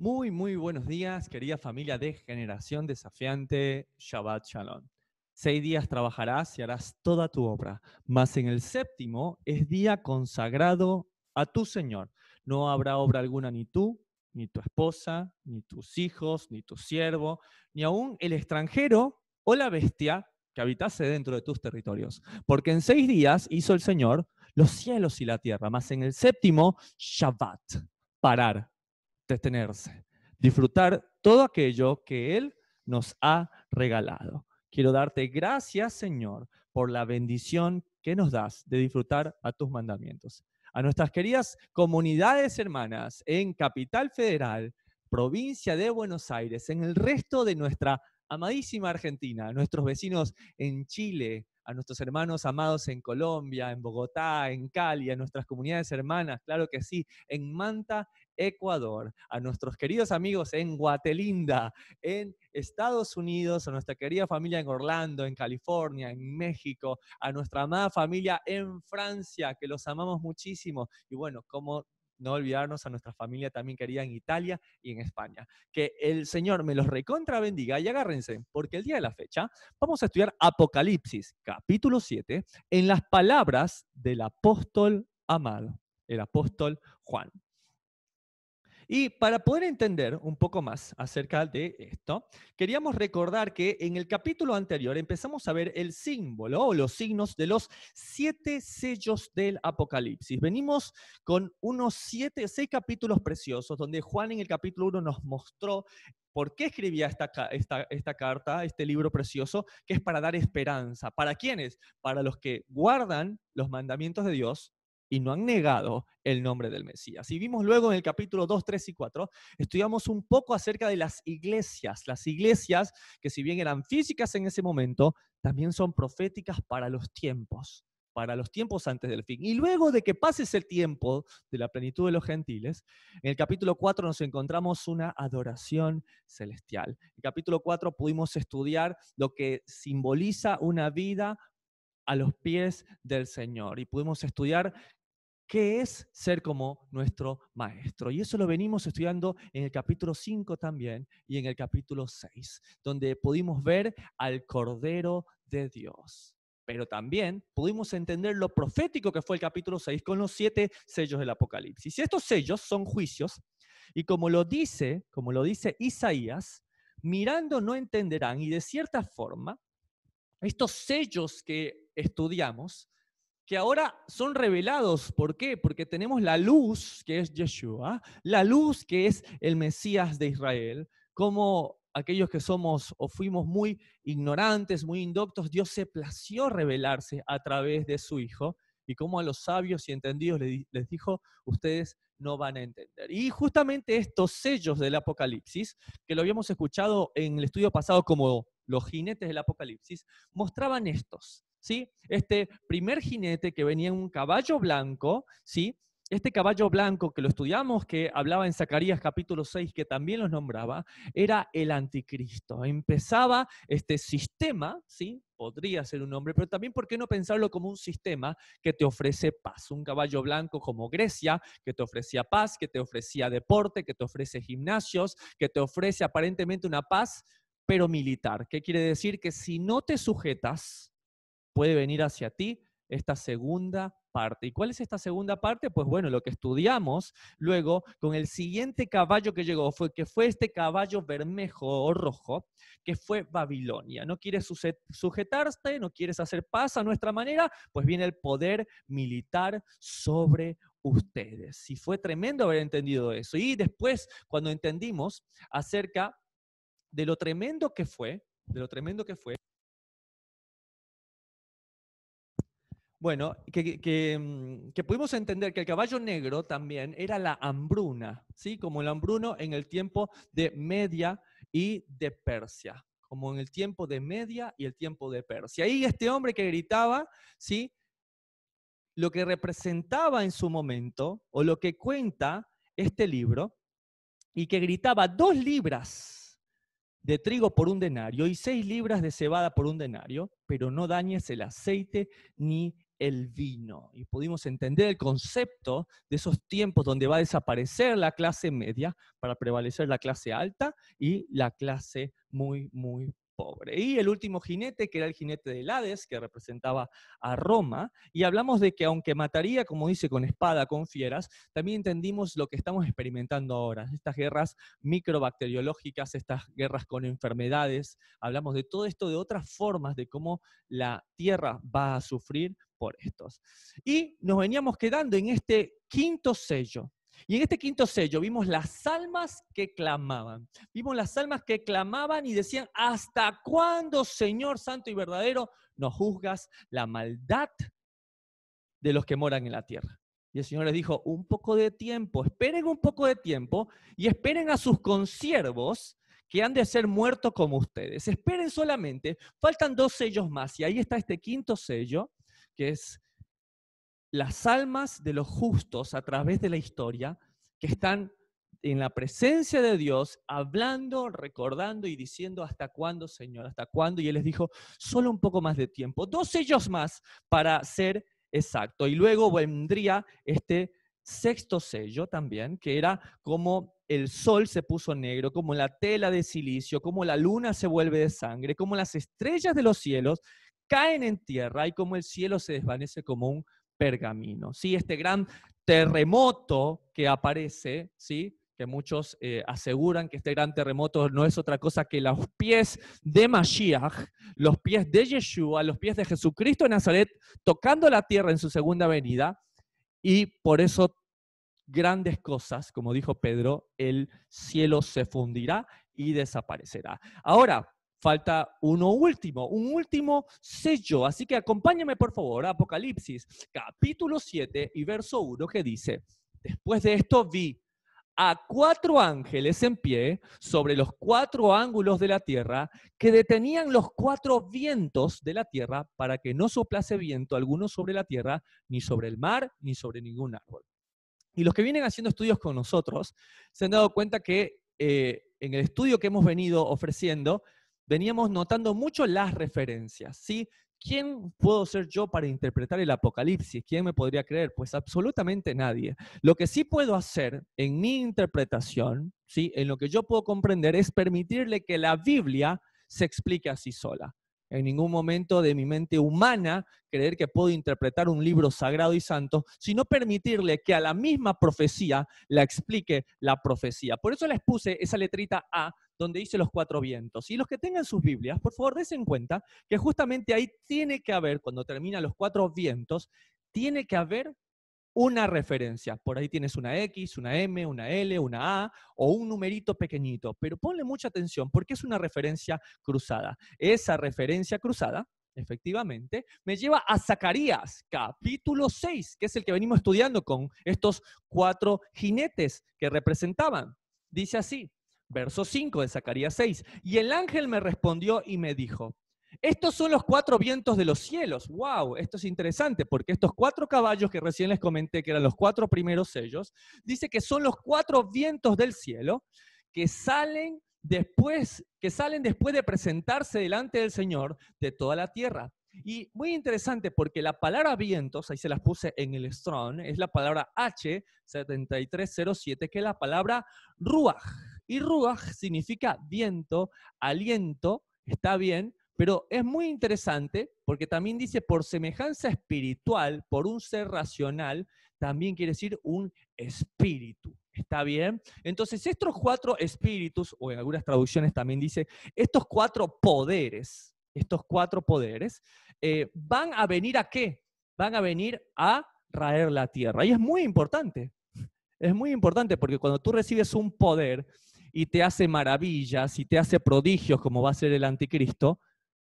Muy, muy buenos días, querida familia de Generación Desafiante, Shabbat Shalom. Seis días trabajarás y harás toda tu obra, mas en el séptimo es día consagrado a tu Señor. No habrá obra alguna ni tú, ni tu esposa, ni tus hijos, ni tu siervo, ni aún el extranjero o la bestia que habitase dentro de tus territorios. Porque en seis días hizo el Señor los cielos y la tierra, mas en el séptimo, Shabbat, parar, detenerse, disfrutar todo aquello que Él nos ha regalado. Quiero darte gracias, Señor, por la bendición que nos das de disfrutar a tus mandamientos. A nuestras queridas comunidades hermanas en Capital Federal, provincia de Buenos Aires, en el resto de nuestra amadísima Argentina, a nuestros vecinos en Chile, a nuestros hermanos amados en Colombia, en Bogotá, en Cali, a nuestras comunidades hermanas, claro que sí, en Manta Ecuador, a nuestros queridos amigos en Guatelinda, en Estados Unidos, a nuestra querida familia en Orlando, en California, en México, a nuestra amada familia en Francia, que los amamos muchísimo. Y bueno, como no olvidarnos a nuestra familia también querida en Italia y en España. Que el Señor me los recontra bendiga y agárrense, porque el día de la fecha vamos a estudiar Apocalipsis, capítulo 7, en las palabras del apóstol amado, el apóstol Juan. Y para poder entender un poco más acerca de esto, queríamos recordar que en el capítulo anterior empezamos a ver el símbolo o los signos de los siete sellos del Apocalipsis. Venimos con unos siete, seis capítulos preciosos donde Juan en el capítulo 1 nos mostró por qué escribía esta, esta, carta, este libro precioso, que es para dar esperanza. ¿Para quiénes? Para los que guardan los mandamientos de Dios y no han negado el nombre del Mesías. Y vimos luego en el capítulo 2, 3 y 4, estudiamos un poco acerca de las iglesias, las iglesias que si bien eran físicas en ese momento, también son proféticas para los tiempos, para los tiempos antes del fin. Y luego de que pase ese tiempo de la plenitud de los gentiles, en el capítulo 4 nos encontramos una adoración celestial. En el capítulo 4 pudimos estudiar lo que simboliza una vida a los pies del Señor. Y pudimos estudiar qué es ser como nuestro maestro. Y eso lo venimos estudiando en el capítulo 5 también y en el capítulo 6, donde pudimos ver al Cordero de Dios. Pero también pudimos entender lo profético que fue el capítulo 6 con los siete sellos del Apocalipsis. Y estos sellos son juicios, y como lo dice, como lo dice Isaías, mirando no entenderán, y de cierta forma, estos sellos que estudiamos que ahora son revelados. ¿Por qué? Porque tenemos la luz que es Yeshua, la luz que es el Mesías de Israel, como aquellos que somos o fuimos muy ignorantes, muy indoctos, Dios se plació revelarse a través de su Hijo y como a los sabios y entendidos les dijo, ustedes no van a entender. Y justamente estos sellos del Apocalipsis, que lo habíamos escuchado en el estudio pasado como los jinetes del Apocalipsis, mostraban estos, ¿sí? Este primer jinete que venía en un caballo blanco, ¿sí? Este caballo blanco que lo estudiamos, que hablaba en Zacarías capítulo 6, que también los nombraba, era el anticristo. Empezaba este sistema, ¿sí? podría ser un nombre pero también por qué no pensarlo como un sistema que te ofrece paz. Un caballo blanco como Grecia, que te ofrecía paz, que te ofrecía deporte, que te ofrece gimnasios, que te ofrece aparentemente una paz, pero militar. ¿Qué quiere decir? Que si no te sujetas, puede venir hacia ti esta segunda parte. ¿Y cuál es esta segunda parte? Pues bueno, lo que estudiamos luego con el siguiente caballo que llegó, fue, que fue este caballo bermejo o rojo, que fue Babilonia. No quieres sujetarte, no quieres hacer paz a nuestra manera, pues viene el poder militar sobre ustedes. Y fue tremendo haber entendido eso. Y después, cuando entendimos acerca de lo tremendo que fue, de lo tremendo que fue, Bueno, mm, que, pudimos entender que el caballo negro también era la hambruna, ¿sí? Como el hambruno en el tiempo de Media y de Persia, como en el tiempo de Media y el tiempo de Persia. Y este hombre que gritaba, ¿sí? Lo que representaba en su momento, o lo que cuenta este libro, y que gritaba dos libras de trigo por un denario y seis libras de cebada por un denario, pero no dañes el aceite ni el vino. Y pudimos entender el concepto de esos tiempos donde va a desaparecer la clase media para prevalecer la clase alta y la clase muy, muy pobre. Y el último jinete, que era el jinete de Hades, que representaba a Roma, y hablamos de que aunque mataría, como dice, con espada, con fieras, también entendimos lo que estamos experimentando ahora, estas guerras microbacteriológicas, estas guerras con enfermedades, hablamos de todo esto, de otras formas de cómo la tierra va a sufrir por estos. Y nos veníamos quedando en este quinto sello. Y en este quinto sello vimos las almas que clamaban. Vimos las almas que clamaban y decían, ¿hasta cuándo, Señor Santo y verdadero, nos juzgas la maldad de los que moran en la tierra? Y el Señor les dijo, un poco de tiempo, esperen un poco de tiempo y esperen a sus consiervos que han de ser muertos como ustedes. Esperen solamente, faltan dos sellos más y ahí está este quinto sello que es las almas de los justos a través de la historia que están en la presencia de Dios, hablando, recordando y diciendo, ¿hasta cuándo, Señor? ¿Hasta cuándo? Y Él les dijo, solo un poco más de tiempo, dos sellos más para ser exacto. Y luego vendría este sexto sello también, que era como el sol se puso negro, como la tela de silicio, como la luna se vuelve de sangre, como las estrellas de los cielos caen en tierra y como el cielo se desvanece como un pergamino. Este gran terremoto que aparece, ¿sí? que muchos eh, aseguran que este gran terremoto no es otra cosa que los pies de Mashiach, los pies de Yeshua, los pies de Jesucristo en Nazaret, tocando la tierra en su segunda venida, y por eso grandes cosas, como dijo Pedro, el cielo se fundirá y desaparecerá. Ahora, falta uno último, un último sello. Así que acompáñame por favor a Apocalipsis capítulo 7 y verso 1 que dice, después de esto vi a cuatro ángeles en pie sobre los cuatro ángulos de la tierra que detenían los cuatro vientos de la tierra para que no soplase viento alguno sobre la tierra, ni sobre el mar, ni sobre ningún árbol. Y los que vienen haciendo estudios con nosotros se han dado cuenta que eh, en el estudio que hemos venido ofreciendo, veníamos notando mucho las referencias, ¿sí? ¿Quién puedo ser yo para interpretar el Apocalipsis? ¿Quién me podría creer? Pues absolutamente nadie. Lo que sí puedo hacer en mi interpretación, ¿sí? en lo que yo puedo comprender, es permitirle que la Biblia se explique así sola. En ningún momento de mi mente humana creer que puedo interpretar un libro sagrado y santo, sino permitirle que a la misma profecía la explique la profecía. Por eso les puse esa letrita A donde dice los cuatro vientos. Y los que tengan sus Biblias, por favor, en cuenta que justamente ahí tiene que haber, cuando termina los cuatro vientos, tiene que haber una referencia. Por ahí tienes una X, una M, una L, una A o un numerito pequeñito. Pero ponle mucha atención porque es una referencia cruzada. Esa referencia cruzada efectivamente, me lleva a Zacarías, capítulo 6, que es el que venimos estudiando con estos cuatro jinetes que representaban. Dice así, Verso 5 de Zacarías 6. Y el ángel me respondió y me dijo, estos son los cuatro vientos de los cielos. ¡Wow! Esto es interesante porque estos cuatro caballos que recién les comenté, que eran los cuatro primeros sellos, dice que son los cuatro vientos del cielo que salen después, que salen después de presentarse delante del Señor de toda la tierra. Y muy interesante porque la palabra vientos, ahí se las puse en el Strong, es la palabra H7307, que es la palabra Ruach. Y ruach significa viento, aliento, está bien, pero es muy interesante porque también dice por semejanza espiritual, por un ser racional, también quiere decir un espíritu. ¿Está bien? Entonces, estos cuatro espíritus, o en algunas traducciones también dice, estos cuatro poderes, estos cuatro poderes, eh, van a venir a qué? Van a venir a raer la tierra. Y es muy importante, es muy importante porque cuando tú recibes un poder, y te hace maravillas y te hace prodigios como va a ser el anticristo,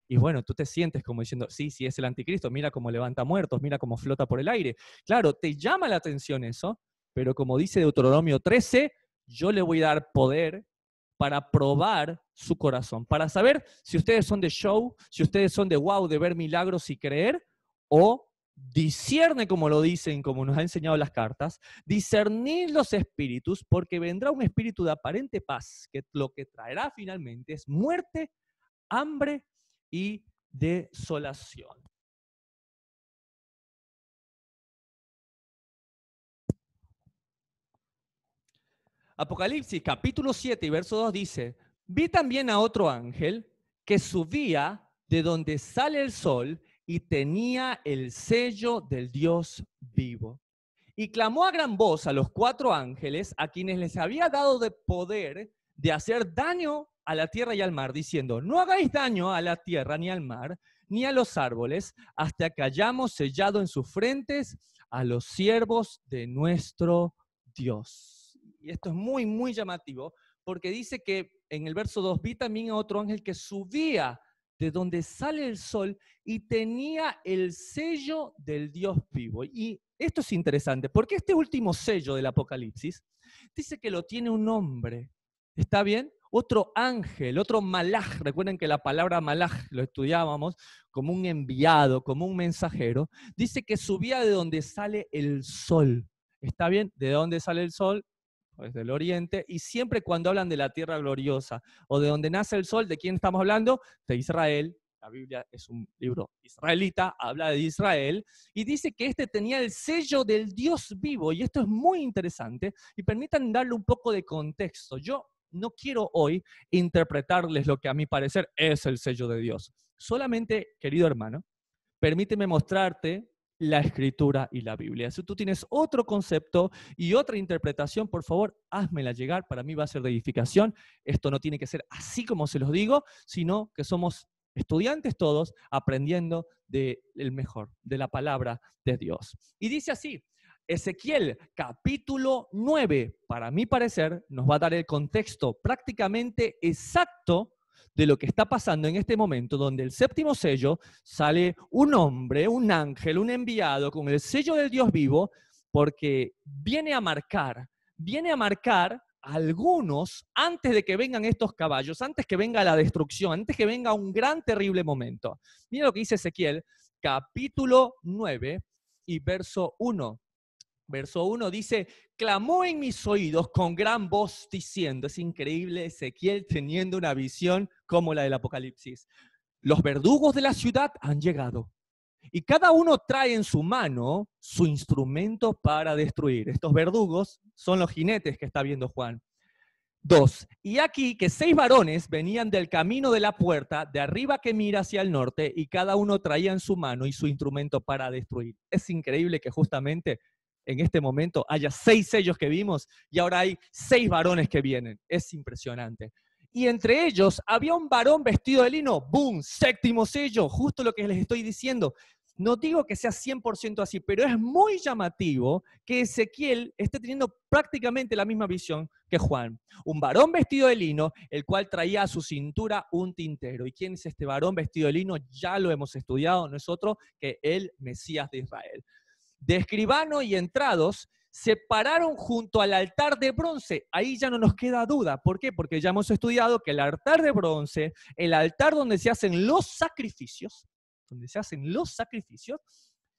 y bueno, tú te sientes como diciendo, sí, sí, es el anticristo, mira cómo levanta muertos, mira cómo flota por el aire. Claro, te llama la atención eso, pero como dice Deuteronomio 13, yo le voy a dar poder para probar su corazón, para saber si ustedes son de show, si ustedes son de wow, de ver milagros y creer, o discierne como lo dicen, como nos ha enseñado las cartas, discernir los espíritus porque vendrá un espíritu de aparente paz que lo que traerá finalmente es muerte, hambre y desolación. Apocalipsis capítulo 7 y verso 2 dice, vi también a otro ángel que subía de donde sale el sol y tenía el sello del Dios vivo. Y clamó a gran voz a los cuatro ángeles a quienes les había dado de poder de hacer daño a la tierra y al mar, diciendo, no hagáis daño a la tierra ni al mar, ni a los árboles, hasta que hayamos sellado en sus frentes a los siervos de nuestro Dios. Y esto es muy, muy llamativo, porque dice que en el verso 2 vi también a otro ángel que subía de donde sale el sol y tenía el sello del Dios vivo. Y esto es interesante, porque este último sello del Apocalipsis dice que lo tiene un hombre. ¿Está bien? Otro ángel, otro malaj. Recuerden que la palabra malaj lo estudiábamos como un enviado, como un mensajero. Dice que subía de donde sale el sol. ¿Está bien? ¿De dónde sale el sol? desde el oriente, y siempre cuando hablan de la tierra gloriosa o de donde nace el sol, ¿de quién estamos hablando? De Israel. La Biblia es un libro israelita, habla de Israel, y dice que este tenía el sello del Dios vivo, y esto es muy interesante, y permitan darle un poco de contexto. Yo no quiero hoy interpretarles lo que a mi parecer es el sello de Dios. Solamente, querido hermano, permíteme mostrarte la escritura y la Biblia. Si tú tienes otro concepto y otra interpretación, por favor, házmela llegar. Para mí va a ser de edificación. Esto no tiene que ser así como se los digo, sino que somos estudiantes todos aprendiendo del mejor, de la palabra de Dios. Y dice así, Ezequiel capítulo 9, para mi parecer, nos va a dar el contexto prácticamente exacto de lo que está pasando en este momento, donde el séptimo sello sale un hombre, un ángel, un enviado con el sello del Dios vivo, porque viene a marcar, viene a marcar a algunos antes de que vengan estos caballos, antes que venga la destrucción, antes que venga un gran terrible momento. Mira lo que dice Ezequiel, capítulo 9 y verso 1. Verso 1 dice, clamó en mis oídos con gran voz diciendo, es increíble Ezequiel teniendo una visión como la del Apocalipsis. Los verdugos de la ciudad han llegado y cada uno trae en su mano su instrumento para destruir. Estos verdugos son los jinetes que está viendo Juan. Dos, y aquí que seis varones venían del camino de la puerta, de arriba que mira hacia el norte, y cada uno traía en su mano y su instrumento para destruir. Es increíble que justamente en este momento haya seis sellos que vimos y ahora hay seis varones que vienen. Es impresionante. Y entre ellos había un varón vestido de lino. ¡Boom! Séptimo sello. Justo lo que les estoy diciendo. No digo que sea 100% así, pero es muy llamativo que Ezequiel esté teniendo prácticamente la misma visión que Juan. Un varón vestido de lino, el cual traía a su cintura un tintero. ¿Y quién es este varón vestido de lino? Ya lo hemos estudiado No es otro que el Mesías de Israel de escribano y entrados se pararon junto al altar de bronce. Ahí ya no nos queda duda. ¿Por qué? Porque ya hemos estudiado que el altar de bronce, el altar donde se hacen los sacrificios, donde se hacen los sacrificios,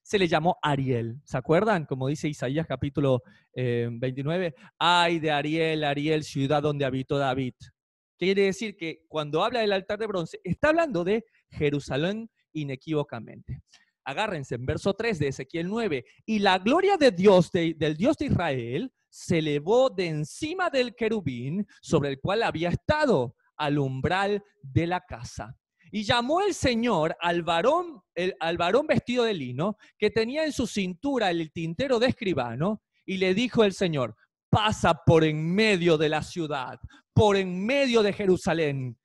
se le llamó Ariel. ¿Se acuerdan? Como dice Isaías capítulo 29, eh, ay de Ariel, Ariel, ciudad donde habitó David. Quiere decir que cuando habla del altar de bronce, está hablando de Jerusalén inequívocamente agárrense en verso 3 de Ezequiel 9, y la gloria de Dios, de, del Dios de Israel, se elevó de encima del querubín sobre el cual había estado al umbral de la casa. Y llamó el Señor al varón, el, al varón vestido de lino, que tenía en su cintura el tintero de escribano, y le dijo el Señor, pasa por en medio de la ciudad, por en medio de Jerusalén,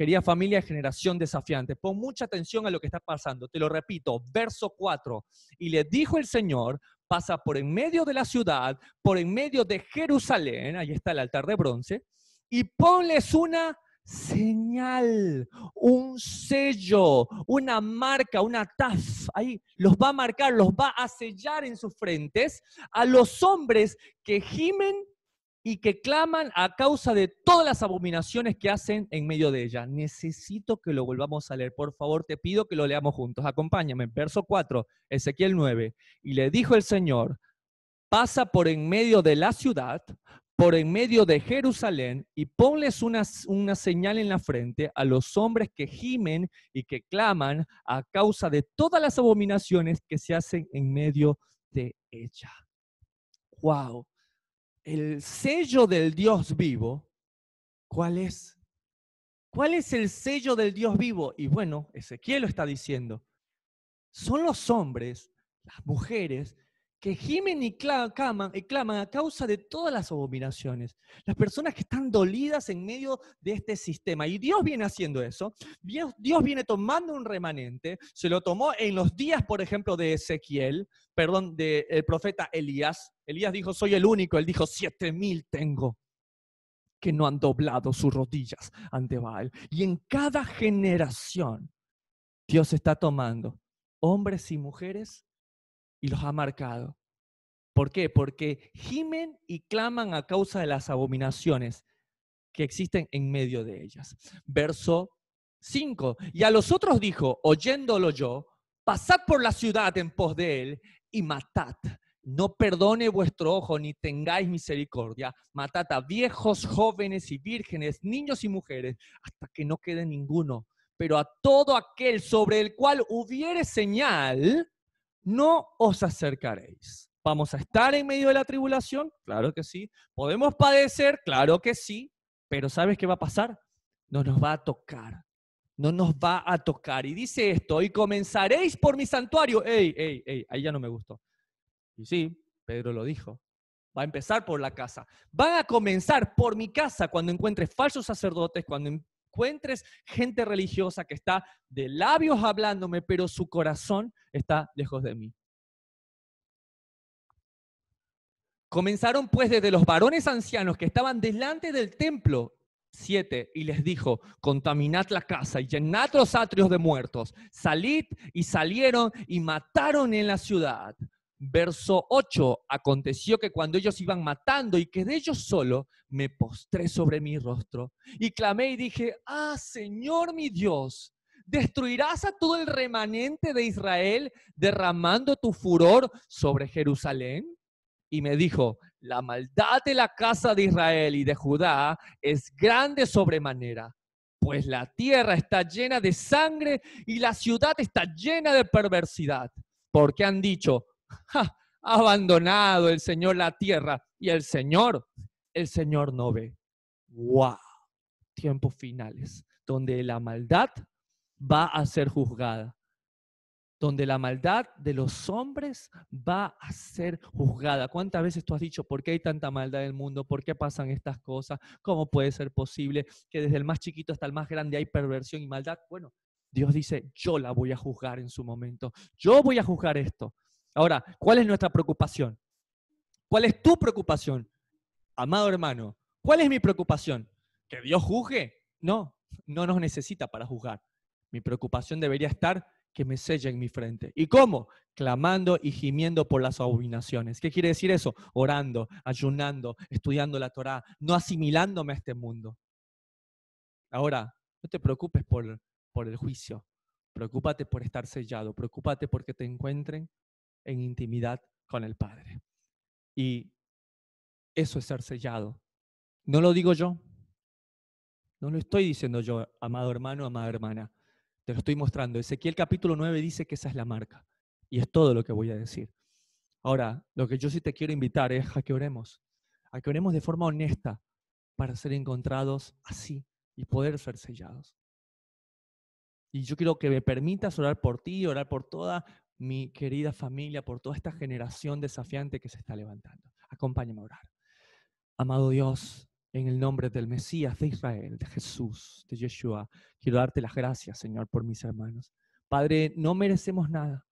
Querida familia, generación desafiante, pon mucha atención a lo que está pasando. Te lo repito, verso 4. Y le dijo el Señor, pasa por en medio de la ciudad, por en medio de Jerusalén, ahí está el altar de bronce, y ponles una señal, un sello, una marca, una taf, ahí los va a marcar, los va a sellar en sus frentes a los hombres que gimen y que claman a causa de todas las abominaciones que hacen en medio de ella. Necesito que lo volvamos a leer. Por favor, te pido que lo leamos juntos. Acompáñame. Verso 4, Ezequiel 9. Y le dijo el Señor, pasa por en medio de la ciudad, por en medio de Jerusalén, y ponles una, una señal en la frente a los hombres que gimen y que claman a causa de todas las abominaciones que se hacen en medio de ella. ¡Wow! el sello del Dios vivo, ¿cuál es? ¿Cuál es el sello del Dios vivo? Y bueno, Ezequiel lo está diciendo. Son los hombres, las mujeres, que gimen y claman, a causa de todas las abominaciones. Las personas que están dolidas en medio de este sistema. Y Dios viene haciendo eso. Dios, viene tomando un remanente. Se lo tomó en los días, por ejemplo, de Ezequiel, perdón, del el profeta Elías. Elías dijo, soy el único. Él dijo, siete mil tengo que no han doblado sus rodillas ante Baal. Y en cada generación Dios está tomando hombres y mujeres y los ha marcado. ¿Por qué? Porque gimen y claman a causa de las abominaciones que existen en medio de ellas. Verso 5. Y a los otros dijo, oyéndolo yo, pasad por la ciudad en pos de él y matad no perdone vuestro ojo, ni tengáis misericordia. Matad a viejos, jóvenes y vírgenes, niños y mujeres, hasta que no quede ninguno. Pero a todo aquel sobre el cual hubiere señal, no os acercaréis. ¿Vamos a estar en medio de la tribulación? Claro que sí. ¿Podemos padecer? Claro que sí. Pero ¿sabes qué va a pasar? No nos va a tocar. No nos va a tocar. Y dice esto, y comenzaréis por mi santuario. Ey, ey, ey, ahí ya no me gustó y sí, Pedro lo dijo. Va a empezar por la casa. Van a comenzar por mi casa cuando encuentres falsos sacerdotes, cuando encuentres gente religiosa que está de labios hablándome, pero su corazón está lejos de mí. Comenzaron pues desde los varones ancianos que estaban delante del templo siete, y les dijo, contaminad la casa y llenad los atrios de muertos, salid y salieron y mataron en la ciudad verso 8, aconteció que cuando ellos iban matando y quedé yo solo, me postré sobre mi rostro y clamé y dije, ah, Señor mi Dios, ¿destruirás a todo el remanente de Israel derramando tu furor sobre Jerusalén? Y me dijo, la maldad de la casa de Israel y de Judá es grande sobremanera pues la tierra está llena de sangre y la ciudad está llena de perversidad, porque han dicho, ha abandonado el Señor la tierra y el Señor, el Señor no ve. ¡Wow! Tiempos finales, donde la maldad va a ser juzgada, donde la maldad de los hombres va a ser juzgada. ¿Cuántas veces tú has dicho, por qué hay tanta maldad en el mundo? ¿Por qué pasan estas cosas? ¿Cómo puede ser posible que desde el más chiquito hasta el más grande hay perversión y maldad? Bueno, Dios dice, yo la voy a juzgar en su momento, yo voy a juzgar esto. Ahora, ¿cuál es nuestra preocupación? ¿Cuál es tu preocupación? Amado hermano, ¿cuál es mi preocupación? ¿Que Dios juzgue? No, no nos necesita para juzgar. Mi preocupación debería estar que me selle en mi frente. ¿Y cómo? Clamando y gimiendo por las abominaciones. ¿Qué quiere decir eso? Orando, ayunando, estudiando la Torá, no asimilándome a este mundo. Ahora, no te preocupes por, por el juicio. Preocúpate por estar sellado. Preocúpate porque te encuentren en intimidad con el Padre. Y eso es ser sellado. No lo digo yo, no lo estoy diciendo yo, amado hermano, amada hermana, te lo estoy mostrando. Ezequiel capítulo 9 dice que esa es la marca y es todo lo que voy a decir. Ahora, lo que yo sí te quiero invitar es a que oremos, a que oremos de forma honesta para ser encontrados así y poder ser sellados. Y yo quiero que me permitas orar por ti, orar por toda mi querida familia, por toda esta generación desafiante que se está levantando. Acompáñame a orar. Amado Dios, en el nombre del Mesías de Israel, de Jesús, de Yeshua, quiero darte las gracias, Señor, por mis hermanos. Padre, no merecemos nada,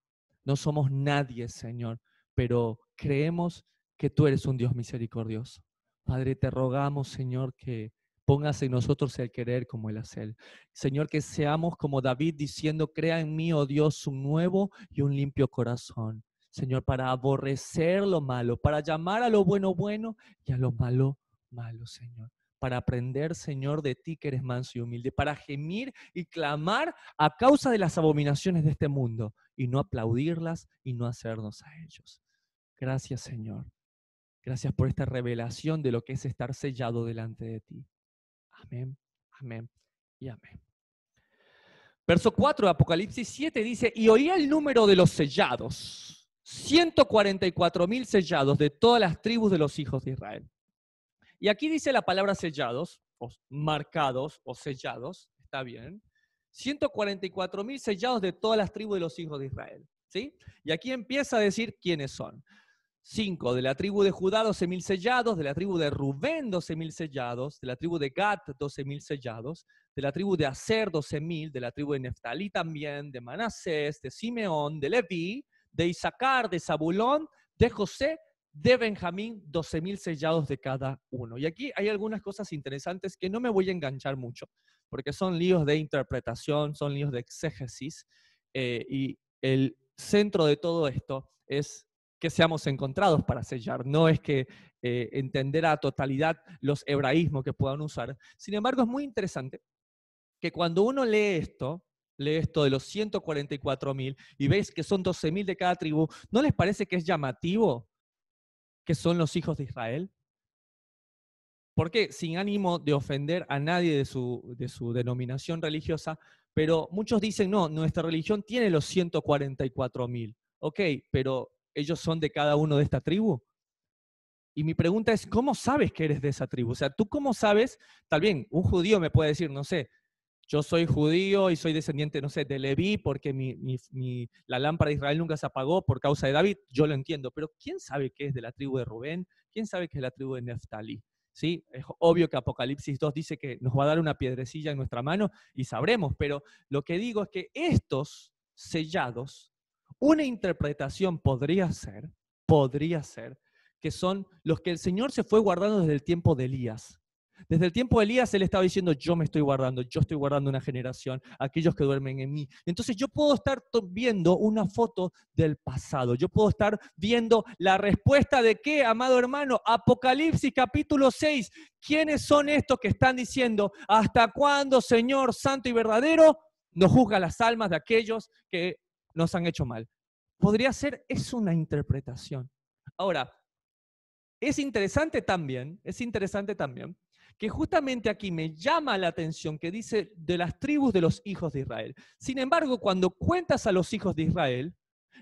no somos nadie, Señor, pero creemos que tú eres un Dios misericordioso. Padre, te rogamos, Señor, que Póngase en nosotros el querer como el hacer. Señor, que seamos como David diciendo, crea en mí, oh Dios, un nuevo y un limpio corazón. Señor, para aborrecer lo malo, para llamar a lo bueno bueno y a lo malo malo, Señor. Para aprender, Señor, de ti que eres manso y humilde, para gemir y clamar a causa de las abominaciones de este mundo y no aplaudirlas y no hacernos a ellos. Gracias, Señor. Gracias por esta revelación de lo que es estar sellado delante de ti. Amén, amén y amén. Verso 4 de Apocalipsis 7 dice, y oía el número de los sellados, 144 mil sellados de todas las tribus de los hijos de Israel. Y aquí dice la palabra sellados, o marcados, o sellados, está bien. 144 mil sellados de todas las tribus de los hijos de Israel. ¿sí? Y aquí empieza a decir quiénes son. Cinco, De la tribu de Judá, 12.000 sellados. De la tribu de Rubén, 12.000 sellados. De la tribu de Gat, 12.000 sellados. De la tribu de Aser, 12.000. De la tribu de Neftalí también. De Manasés, de Simeón, de Leví, de Isaacar, de Zabulón, de José, de Benjamín, 12.000 sellados de cada uno. Y aquí hay algunas cosas interesantes que no me voy a enganchar mucho, porque son líos de interpretación, son líos de exégesis. Eh, y el centro de todo esto es que seamos encontrados para sellar, no es que eh, entender a totalidad los hebraísmos que puedan usar. Sin embargo, es muy interesante que cuando uno lee esto, lee esto de los 144.000 y ves que son 12.000 de cada tribu, ¿no les parece que es llamativo que son los hijos de Israel? Porque sin ánimo de ofender a nadie de su, de su denominación religiosa, pero muchos dicen, no, nuestra religión tiene los 144.000. Ok, pero ellos son de cada uno de esta tribu. Y mi pregunta es, ¿cómo sabes que eres de esa tribu? O sea, ¿tú cómo sabes? Tal bien, un judío me puede decir, no sé, yo soy judío y soy descendiente, no sé, de Leví, porque mi, la lámpara de Israel nunca se apagó por causa de David, yo lo entiendo, pero ¿quién sabe que es de la tribu de Rubén? ¿Quién sabe que es de la tribu de Neftalí? ¿Sí? Es obvio que Apocalipsis 2 dice que nos va a dar una piedrecilla en nuestra mano y sabremos, pero lo que digo es que estos sellados una interpretación podría ser, podría ser, que son los que el Señor se fue guardando desde el tiempo de Elías. Desde el tiempo de Elías él estaba diciendo, yo me estoy guardando, yo estoy guardando una generación, aquellos que duermen en mí. Entonces yo puedo estar viendo una foto del pasado, yo puedo estar viendo la respuesta de qué, amado hermano, Apocalipsis capítulo 6, ¿quiénes son estos que están diciendo, hasta cuándo, Señor Santo y verdadero, nos juzga las almas de aquellos que nos han hecho mal. Podría ser, es una interpretación. Ahora, es interesante también, es interesante también, que justamente aquí me llama la atención que dice de las tribus de los hijos de Israel. Sin embargo, cuando cuentas a los hijos de Israel,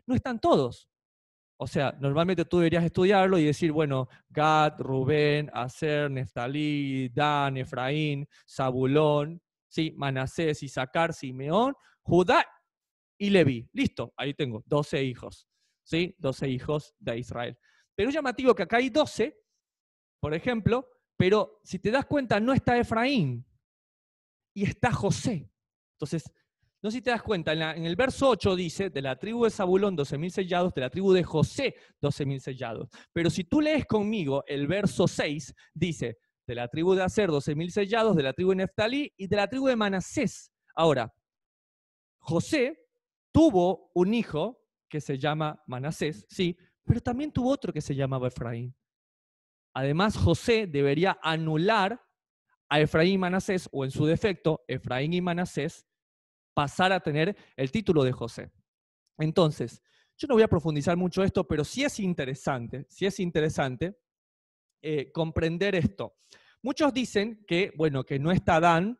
no están todos. O sea, normalmente tú deberías estudiarlo y decir, bueno, Gad, Rubén, Aser, Neftalí, Dan, Efraín, Zabulón, ¿sí? Manasés, Isaacar, Simeón, Judá y vi, Listo, ahí tengo 12 hijos, ¿sí? 12 hijos de Israel. Pero es llamativo que acá hay 12, por ejemplo, pero si te das cuenta, no está Efraín y está José. Entonces, no sé si te das cuenta, en, el verso 8 dice, de la tribu de Zabulón 12.000 sellados, de la tribu de José 12.000 sellados. Pero si tú lees conmigo el verso 6, dice, de la tribu de doce 12.000 sellados, de la tribu de Neftalí y de la tribu de Manasés. Ahora, José tuvo un hijo que se llama Manasés, sí, pero también tuvo otro que se llamaba Efraín. Además, José debería anular a Efraín y Manasés, o en su defecto, Efraín y Manasés, pasar a tener el título de José. Entonces, yo no voy a profundizar mucho esto, pero sí es interesante, sí es interesante eh, comprender esto. Muchos dicen que, bueno, que no está Dan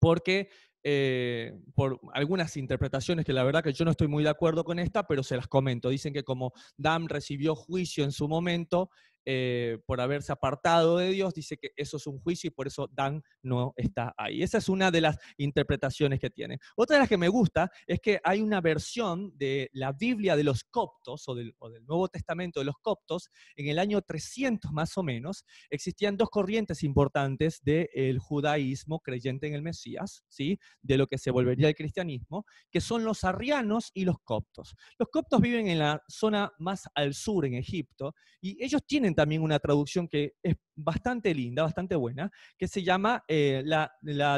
porque eh, por algunas interpretaciones que la verdad que yo no estoy muy de acuerdo con esta, pero se las comento. Dicen que como Dam recibió juicio en su momento, eh, por haberse apartado de Dios, dice que eso es un juicio y por eso Dan no está ahí. Esa es una de las interpretaciones que tiene. Otra de las que me gusta es que hay una versión de la Biblia de los coptos o del, Nuevo Testamento de los coptos. En el año 300 más o menos existían dos corrientes importantes del judaísmo creyente en el Mesías, ¿sí? de lo que se volvería el cristianismo, que son los arrianos y los coptos. Los coptos viven en la zona más al sur, en Egipto, y ellos tienen también una traducción que es bastante linda, bastante buena, que se llama eh, la,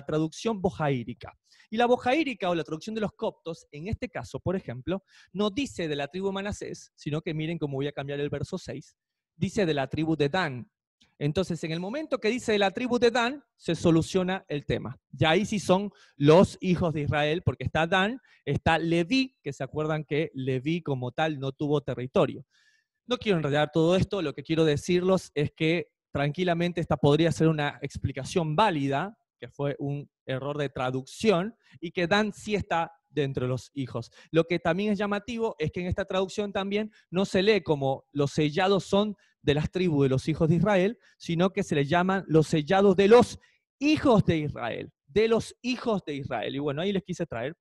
traducción bojaírica. Y la bojaírica o la traducción de los coptos, en este caso, por ejemplo, no dice de la tribu Manasés, sino que miren cómo voy a cambiar el verso 6, dice de la tribu de Dan. Entonces, en el momento que dice de la tribu de Dan, se soluciona el tema. Ya ahí sí son los hijos de Israel, porque está Dan, está Leví, que se acuerdan que Leví como tal no tuvo territorio. No quiero enredar todo esto, lo que quiero decirlos es que tranquilamente esta podría ser una explicación válida, que fue un error de traducción, y que Dan sí está dentro de los hijos. Lo que también es llamativo es que en esta traducción también no se lee como los sellados son de las tribus de los hijos de Israel, sino que se le llaman los sellados de los hijos de Israel, de los hijos de Israel. Y bueno, ahí les quise traer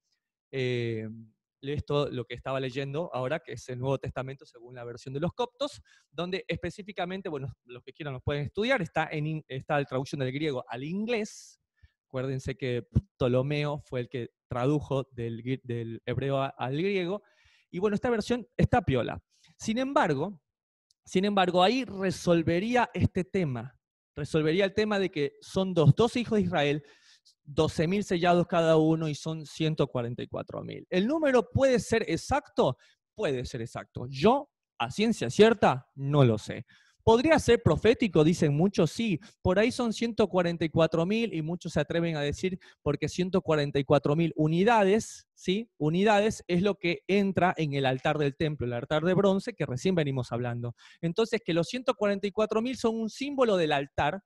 eh, esto lo que estaba leyendo ahora, que es el Nuevo Testamento según la versión de los coptos, donde específicamente, bueno, los que quieran los pueden estudiar, está, en, está la traducción del griego al inglés. Acuérdense que Ptolomeo fue el que tradujo del, del hebreo al griego. Y bueno, esta versión está piola. Sin embargo, sin embargo, ahí resolvería este tema, resolvería el tema de que son dos, dos hijos de Israel 12.000 sellados cada uno y son 144.000. ¿El número puede ser exacto? Puede ser exacto. Yo, a ciencia cierta, no lo sé. ¿Podría ser profético? Dicen muchos, sí. Por ahí son 144.000 y muchos se atreven a decir porque 144.000 unidades, ¿sí? Unidades es lo que entra en el altar del templo, el altar de bronce que recién venimos hablando. Entonces, que los 144.000 son un símbolo del altar,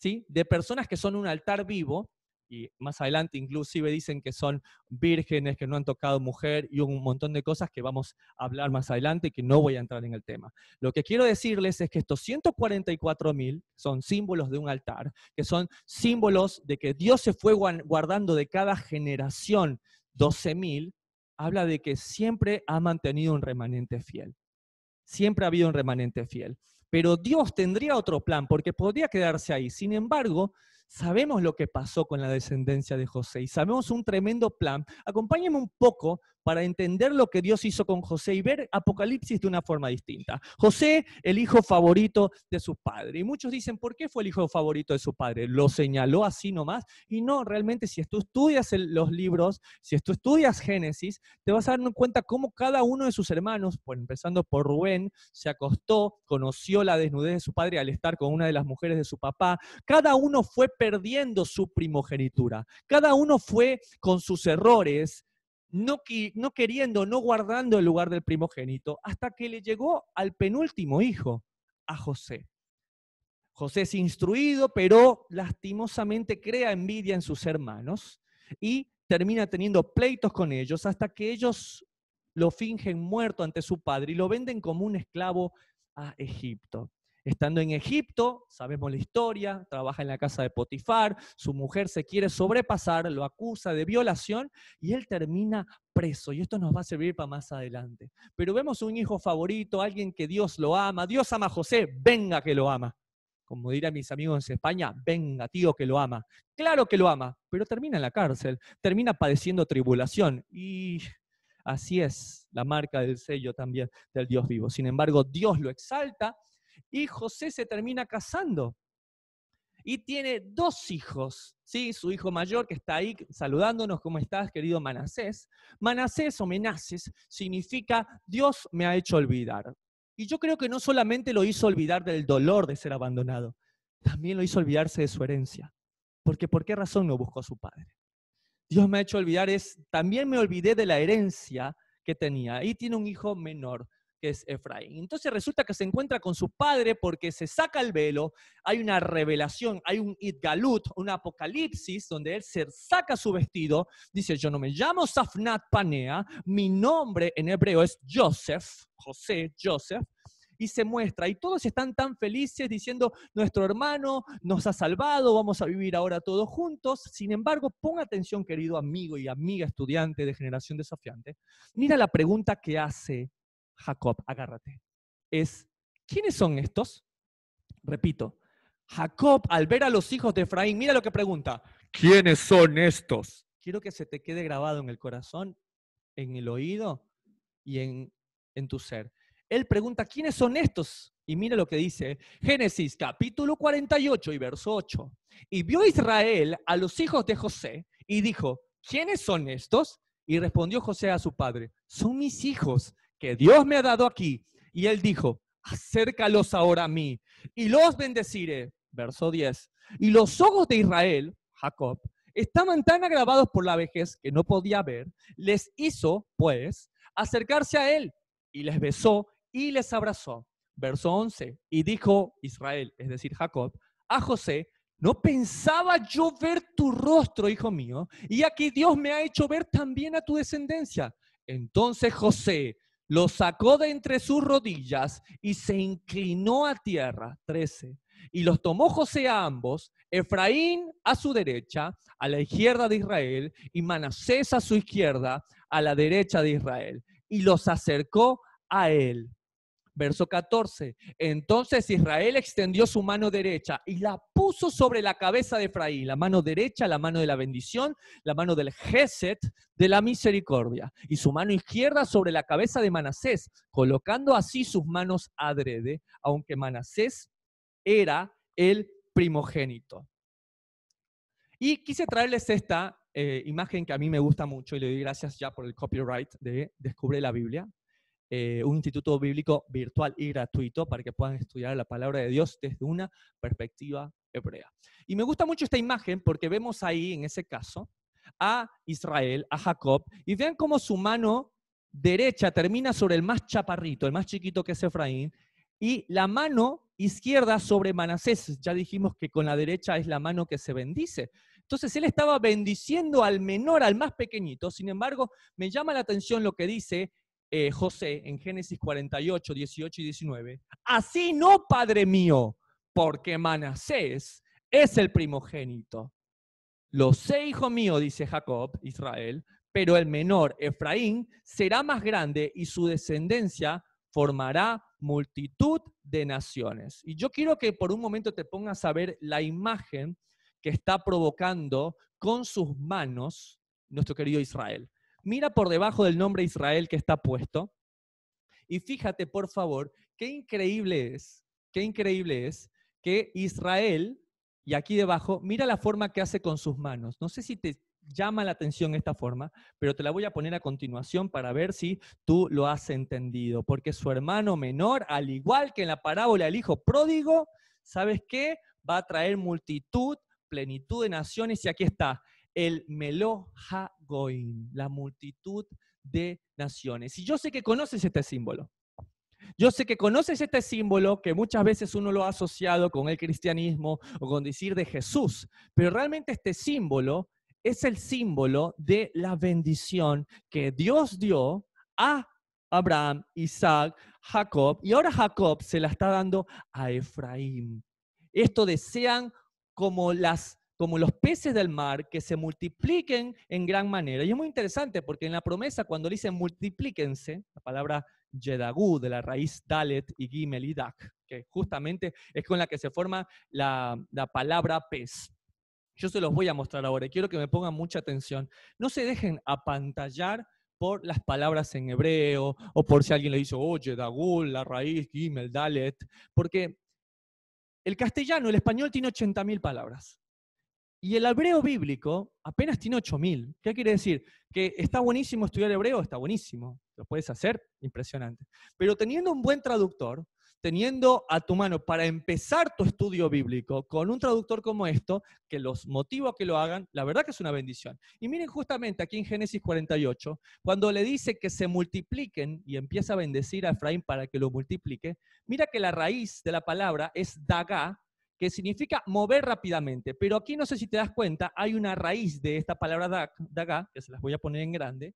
¿sí? de personas que son un altar vivo, y más adelante inclusive dicen que son vírgenes, que no han tocado mujer y un montón de cosas que vamos a hablar más adelante y que no voy a entrar en el tema. Lo que quiero decirles es que estos 144.000 son símbolos de un altar, que son símbolos de que Dios se fue guardando de cada generación 12.000, habla de que siempre ha mantenido un remanente fiel. Siempre ha habido un remanente fiel. Pero Dios tendría otro plan porque podría quedarse ahí. Sin embargo, sabemos lo que pasó con la descendencia de José y sabemos un tremendo plan. Acompáñenme un poco para entender lo que Dios hizo con José y ver Apocalipsis de una forma distinta. José, el hijo favorito de su padre. Y muchos dicen, ¿por qué fue el hijo favorito de su padre? ¿Lo señaló así nomás? Y no, realmente si tú estudias los libros, si tú estudias Génesis, te vas a dar cuenta cómo cada uno de sus hermanos, pues, empezando por Rubén, se acostó, conoció la desnudez de su padre al estar con una de las mujeres de su papá. Cada uno fue perdiendo su primogenitura. Cada uno fue con sus errores no, queriendo, no guardando el lugar del primogénito, hasta que le llegó al penúltimo hijo, a José. José es instruido, pero lastimosamente crea envidia en sus hermanos y termina teniendo pleitos con ellos hasta que ellos lo fingen muerto ante su padre y lo venden como un esclavo a Egipto estando en Egipto, sabemos la historia, trabaja en la casa de Potifar, su mujer se quiere sobrepasar, lo acusa de violación y él termina preso. Y esto nos va a servir para más adelante. Pero vemos un hijo favorito, alguien que Dios lo ama, Dios ama a José, venga que lo ama. Como dirían mis amigos en España, venga tío que lo ama. Claro que lo ama, pero termina en la cárcel, termina padeciendo tribulación y Así es la marca del sello también del Dios vivo. Sin embargo, Dios lo exalta y José se termina casando. Y tiene dos hijos, ¿sí? su hijo mayor que está ahí saludándonos, ¿cómo estás, querido Manasés? Manasés o Menaces significa Dios me ha hecho olvidar. Y yo creo que no solamente lo hizo olvidar del dolor de ser abandonado, también lo hizo olvidarse de su herencia. Porque ¿por qué razón no buscó a su padre? Dios me ha hecho olvidar es, también me olvidé de la herencia que tenía. Ahí tiene un hijo menor que es Efraín. Entonces resulta que se encuentra con su padre porque se saca el velo, hay una revelación, hay un Itgalut, un apocalipsis, donde él se saca su vestido, dice, yo no me llamo Safnat Panea, mi nombre en hebreo es Joseph, José, Joseph, y se muestra. Y todos están tan felices diciendo, nuestro hermano nos ha salvado, vamos a vivir ahora todos juntos. Sin embargo, pon atención, querido amigo y amiga estudiante de generación desafiante, mira la pregunta que hace Jacob, agárrate. Es, ¿quiénes son estos? Repito, Jacob al ver a los hijos de Efraín, mira lo que pregunta, ¿quiénes son estos? Quiero que se te quede grabado en el corazón, en el oído y en, en tu ser. Él pregunta, ¿quiénes son estos? Y mira lo que dice Génesis capítulo 48 y verso 8. Y vio Israel a los hijos de José y dijo, ¿quiénes son estos? Y respondió José a su padre, son mis hijos que Dios me ha dado aquí. Y él dijo, acércalos ahora a mí y los bendeciré. Verso 10. Y los ojos de Israel, Jacob, estaban tan agravados por la vejez que no podía ver, les hizo, pues, acercarse a él y les besó y les abrazó. Verso 11. Y dijo Israel, es decir, Jacob, a José, no pensaba yo ver tu rostro, hijo mío, y aquí Dios me ha hecho ver también a tu descendencia. Entonces José los sacó de entre sus rodillas y se inclinó a tierra. 13. Y los tomó José a ambos, Efraín a su derecha, a la izquierda de Israel, y Manasés a su izquierda, a la derecha de Israel. Y los acercó a él. Verso 14. Entonces Israel extendió su mano derecha y la puso sobre la cabeza de Efraín, la mano derecha, la mano de la bendición, la mano del Geset, de la misericordia, y su mano izquierda sobre la cabeza de Manasés, colocando así sus manos adrede, aunque Manasés era el primogénito. Y quise traerles esta eh, imagen que a mí me gusta mucho y le doy gracias ya por el copyright de Descubre la Biblia, eh, un instituto bíblico virtual y gratuito para que puedan estudiar la palabra de Dios desde una perspectiva hebrea. Y me gusta mucho esta imagen porque vemos ahí, en ese caso, a Israel, a Jacob, y vean cómo su mano derecha termina sobre el más chaparrito, el más chiquito que es Efraín, y la mano izquierda sobre Manasés. Ya dijimos que con la derecha es la mano que se bendice. Entonces él estaba bendiciendo al menor, al más pequeñito. Sin embargo, me llama la atención lo que dice eh, José en Génesis 48, 18 y 19, así no, Padre mío, porque Manasés es el primogénito. Lo sé, hijo mío, dice Jacob, Israel, pero el menor, Efraín, será más grande y su descendencia formará multitud de naciones. Y yo quiero que por un momento te pongas a ver la imagen que está provocando con sus manos nuestro querido Israel. Mira por debajo del nombre Israel que está puesto y fíjate, por favor, qué increíble es, qué increíble es que Israel, y aquí debajo, mira la forma que hace con sus manos. No sé si te llama la atención esta forma, pero te la voy a poner a continuación para ver si tú lo has entendido, porque su hermano menor, al igual que en la parábola del hijo pródigo, ¿sabes qué? Va a traer multitud, plenitud de naciones y aquí está el Melo goin, la multitud de naciones. Y yo sé que conoces este símbolo. Yo sé que conoces este símbolo que muchas veces uno lo ha asociado con el cristianismo o con decir de Jesús, pero realmente este símbolo es el símbolo de la bendición que Dios dio a Abraham, Isaac, Jacob, y ahora Jacob se la está dando a Efraín. Esto desean como las como los peces del mar que se multipliquen en gran manera. Y es muy interesante porque en la promesa, cuando dice multiplíquense, la palabra yedagú, de la raíz dalet y gimel y que justamente es con la que se forma la, palabra pez. Yo se los voy a mostrar ahora y quiero que me pongan mucha atención. No se dejen apantallar por las palabras en hebreo o por si alguien le dice, oh, Dagul, la raíz, Gimel, Dalet, porque el castellano, el español tiene 80.000 palabras. Y el hebreo bíblico apenas tiene 8000. ¿Qué quiere decir? Que está buenísimo estudiar hebreo, está buenísimo, lo puedes hacer, impresionante. Pero teniendo un buen traductor, teniendo a tu mano para empezar tu estudio bíblico con un traductor como esto, que los motiva que lo hagan, la verdad que es una bendición. Y miren justamente aquí en Génesis 48, cuando le dice que se multipliquen y empieza a bendecir a Efraín para que lo multiplique, mira que la raíz de la palabra es daga, que significa mover rápidamente. Pero aquí no sé si te das cuenta, hay una raíz de esta palabra daga, que se las voy a poner en grande,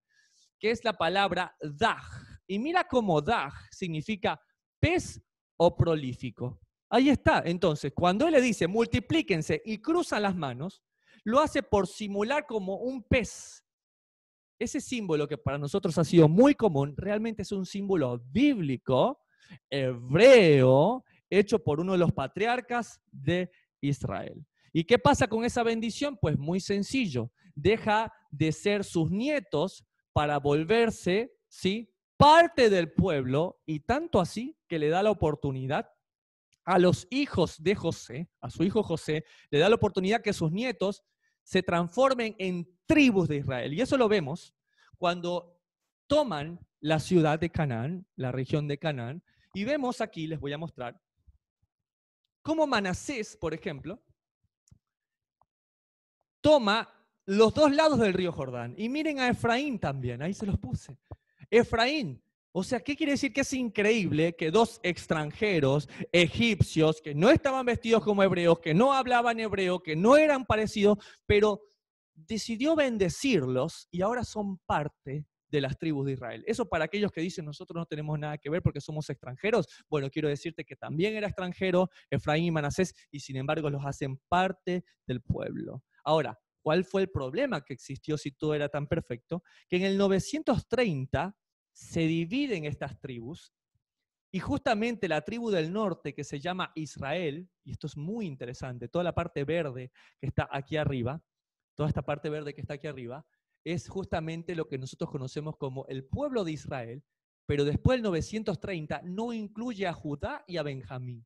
que es la palabra dag. Y mira cómo dag significa pez o prolífico. Ahí está. Entonces, cuando él le dice multiplíquense y cruza las manos, lo hace por simular como un pez. Ese símbolo que para nosotros ha sido muy común, realmente es un símbolo bíblico, hebreo, hecho por uno de los patriarcas de Israel. ¿Y qué pasa con esa bendición? Pues muy sencillo, deja de ser sus nietos para volverse, ¿sí? Parte del pueblo y tanto así que le da la oportunidad a los hijos de José, a su hijo José, le da la oportunidad que sus nietos se transformen en tribus de Israel. Y eso lo vemos cuando toman la ciudad de Canaán, la región de Canaán, y vemos aquí, les voy a mostrar, cómo Manasés, por ejemplo, toma los dos lados del río Jordán. Y miren a Efraín también, ahí se los puse. Efraín, o sea, ¿qué quiere decir que es increíble que dos extranjeros, egipcios, que no estaban vestidos como hebreos, que no hablaban hebreo, que no eran parecidos, pero decidió bendecirlos y ahora son parte de las tribus de Israel. Eso para aquellos que dicen nosotros no tenemos nada que ver porque somos extranjeros. Bueno, quiero decirte que también era extranjero Efraín y Manasés y sin embargo los hacen parte del pueblo. Ahora, ¿cuál fue el problema que existió si todo era tan perfecto? Que en el 930 se dividen estas tribus y justamente la tribu del norte que se llama Israel, y esto es muy interesante, toda la parte verde que está aquí arriba, toda esta parte verde que está aquí arriba, es justamente lo que nosotros conocemos como el pueblo de Israel, pero después del 930 no incluye a Judá y a Benjamín.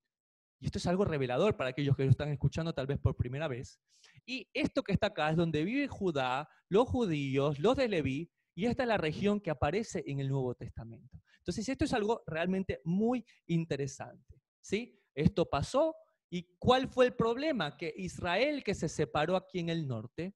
Y esto es algo revelador para aquellos que lo están escuchando tal vez por primera vez. Y esto que está acá es donde vive Judá, los judíos, los de Leví, y esta es la región que aparece en el Nuevo Testamento. Entonces, esto es algo realmente muy interesante. ¿sí? Esto pasó y ¿cuál fue el problema? Que Israel, que se separó aquí en el norte,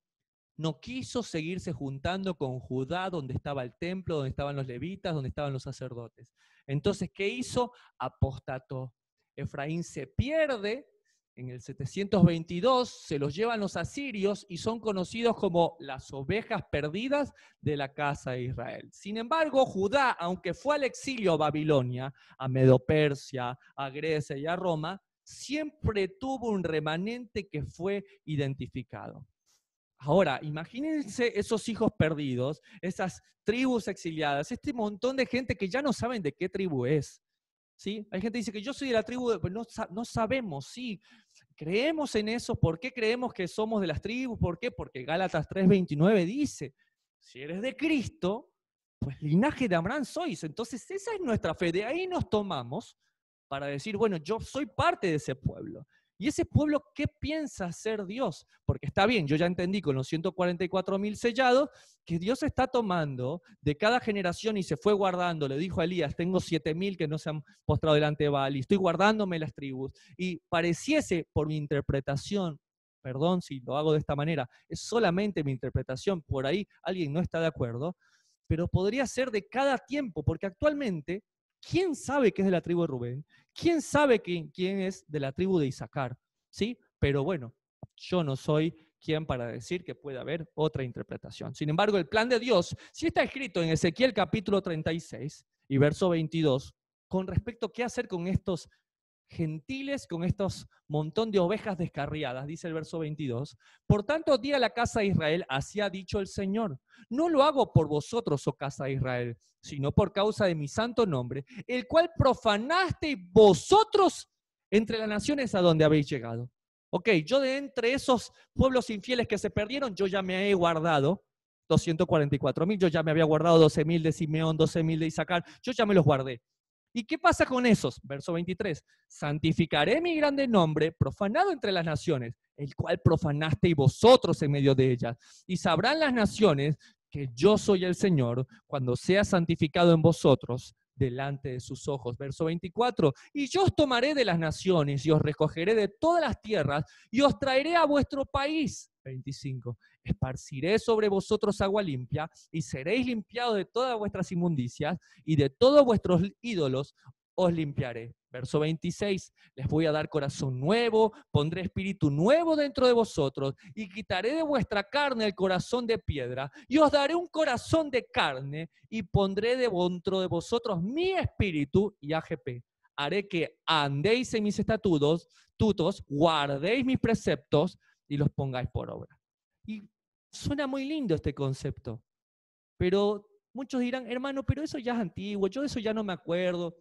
no quiso seguirse juntando con Judá, donde estaba el templo, donde estaban los levitas, donde estaban los sacerdotes. Entonces, ¿qué hizo? Apostató. Efraín se pierde en el 722 se los llevan los asirios y son conocidos como las ovejas perdidas de la casa de Israel. Sin embargo, Judá, aunque fue al exilio a Babilonia, a Medopersia, a Grecia y a Roma, siempre tuvo un remanente que fue identificado. Ahora, imagínense esos hijos perdidos, esas tribus exiliadas, este montón de gente que ya no saben de qué tribu es. ¿sí? Hay gente que dice que yo soy de la tribu, pero pues, no, sabemos, sí, creemos en eso, ¿por qué creemos que somos de las tribus? ¿Por qué? Porque Gálatas 3:29 dice, si eres de Cristo, pues linaje de Abraham sois. Entonces esa es nuestra fe, de ahí nos tomamos para decir, bueno, yo soy parte de ese pueblo. ¿Y ese pueblo qué piensa ser Dios? Porque está bien, yo ya entendí con los 144.000 sellados que Dios está tomando de cada generación y se fue guardando. Le dijo a Elías, tengo 7.000 mil que no se han postrado delante de Baal y estoy guardándome las tribus. Y pareciese, por mi interpretación, perdón si lo hago de esta manera, es solamente mi interpretación, por ahí alguien no está de acuerdo, pero podría ser de cada tiempo, porque actualmente, ¿quién sabe qué es de la tribu de Rubén? ¿Quién sabe quién, quién es de la tribu de Isaacar? ¿Sí? Pero bueno, yo no soy quien para decir que puede haber otra interpretación. Sin embargo, el plan de Dios si está escrito en Ezequiel capítulo 36 y verso 22 con respecto a qué hacer con estos gentiles con estos montón de ovejas descarriadas, dice el verso 22. Por tanto, di a la casa de Israel, así ha dicho el Señor. No lo hago por vosotros, oh casa de Israel, sino por causa de mi santo nombre, el cual profanaste vosotros entre las naciones a donde habéis llegado. Ok, yo de entre esos pueblos infieles que se perdieron, yo ya me he guardado 244 mil, yo ya me había guardado 12 mil de Simeón, 12 mil de Isaacar, yo ya me los guardé. ¿Y qué pasa con esos? Verso 23. Santificaré mi grande nombre, profanado entre las naciones, el cual profanasteis vosotros en medio de ellas. Y sabrán las naciones que yo soy el Señor cuando sea santificado en vosotros delante de sus ojos. Verso 24. Y yo os tomaré de las naciones y os recogeré de todas las tierras y os traeré a vuestro país. 25. Esparciré sobre vosotros agua limpia y seréis limpiados de todas vuestras inmundicias y de todos vuestros ídolos os limpiaré. Verso 26, les voy a dar corazón nuevo, pondré espíritu nuevo dentro de vosotros y quitaré de vuestra carne el corazón de piedra y os daré un corazón de carne y pondré dentro de vosotros mi espíritu y AGP. Haré que andéis en mis estatutos, tutos, guardéis mis preceptos y los pongáis por obra. Y Suena muy lindo este concepto, pero muchos dirán, hermano, pero eso ya es antiguo, yo de eso ya no me acuerdo.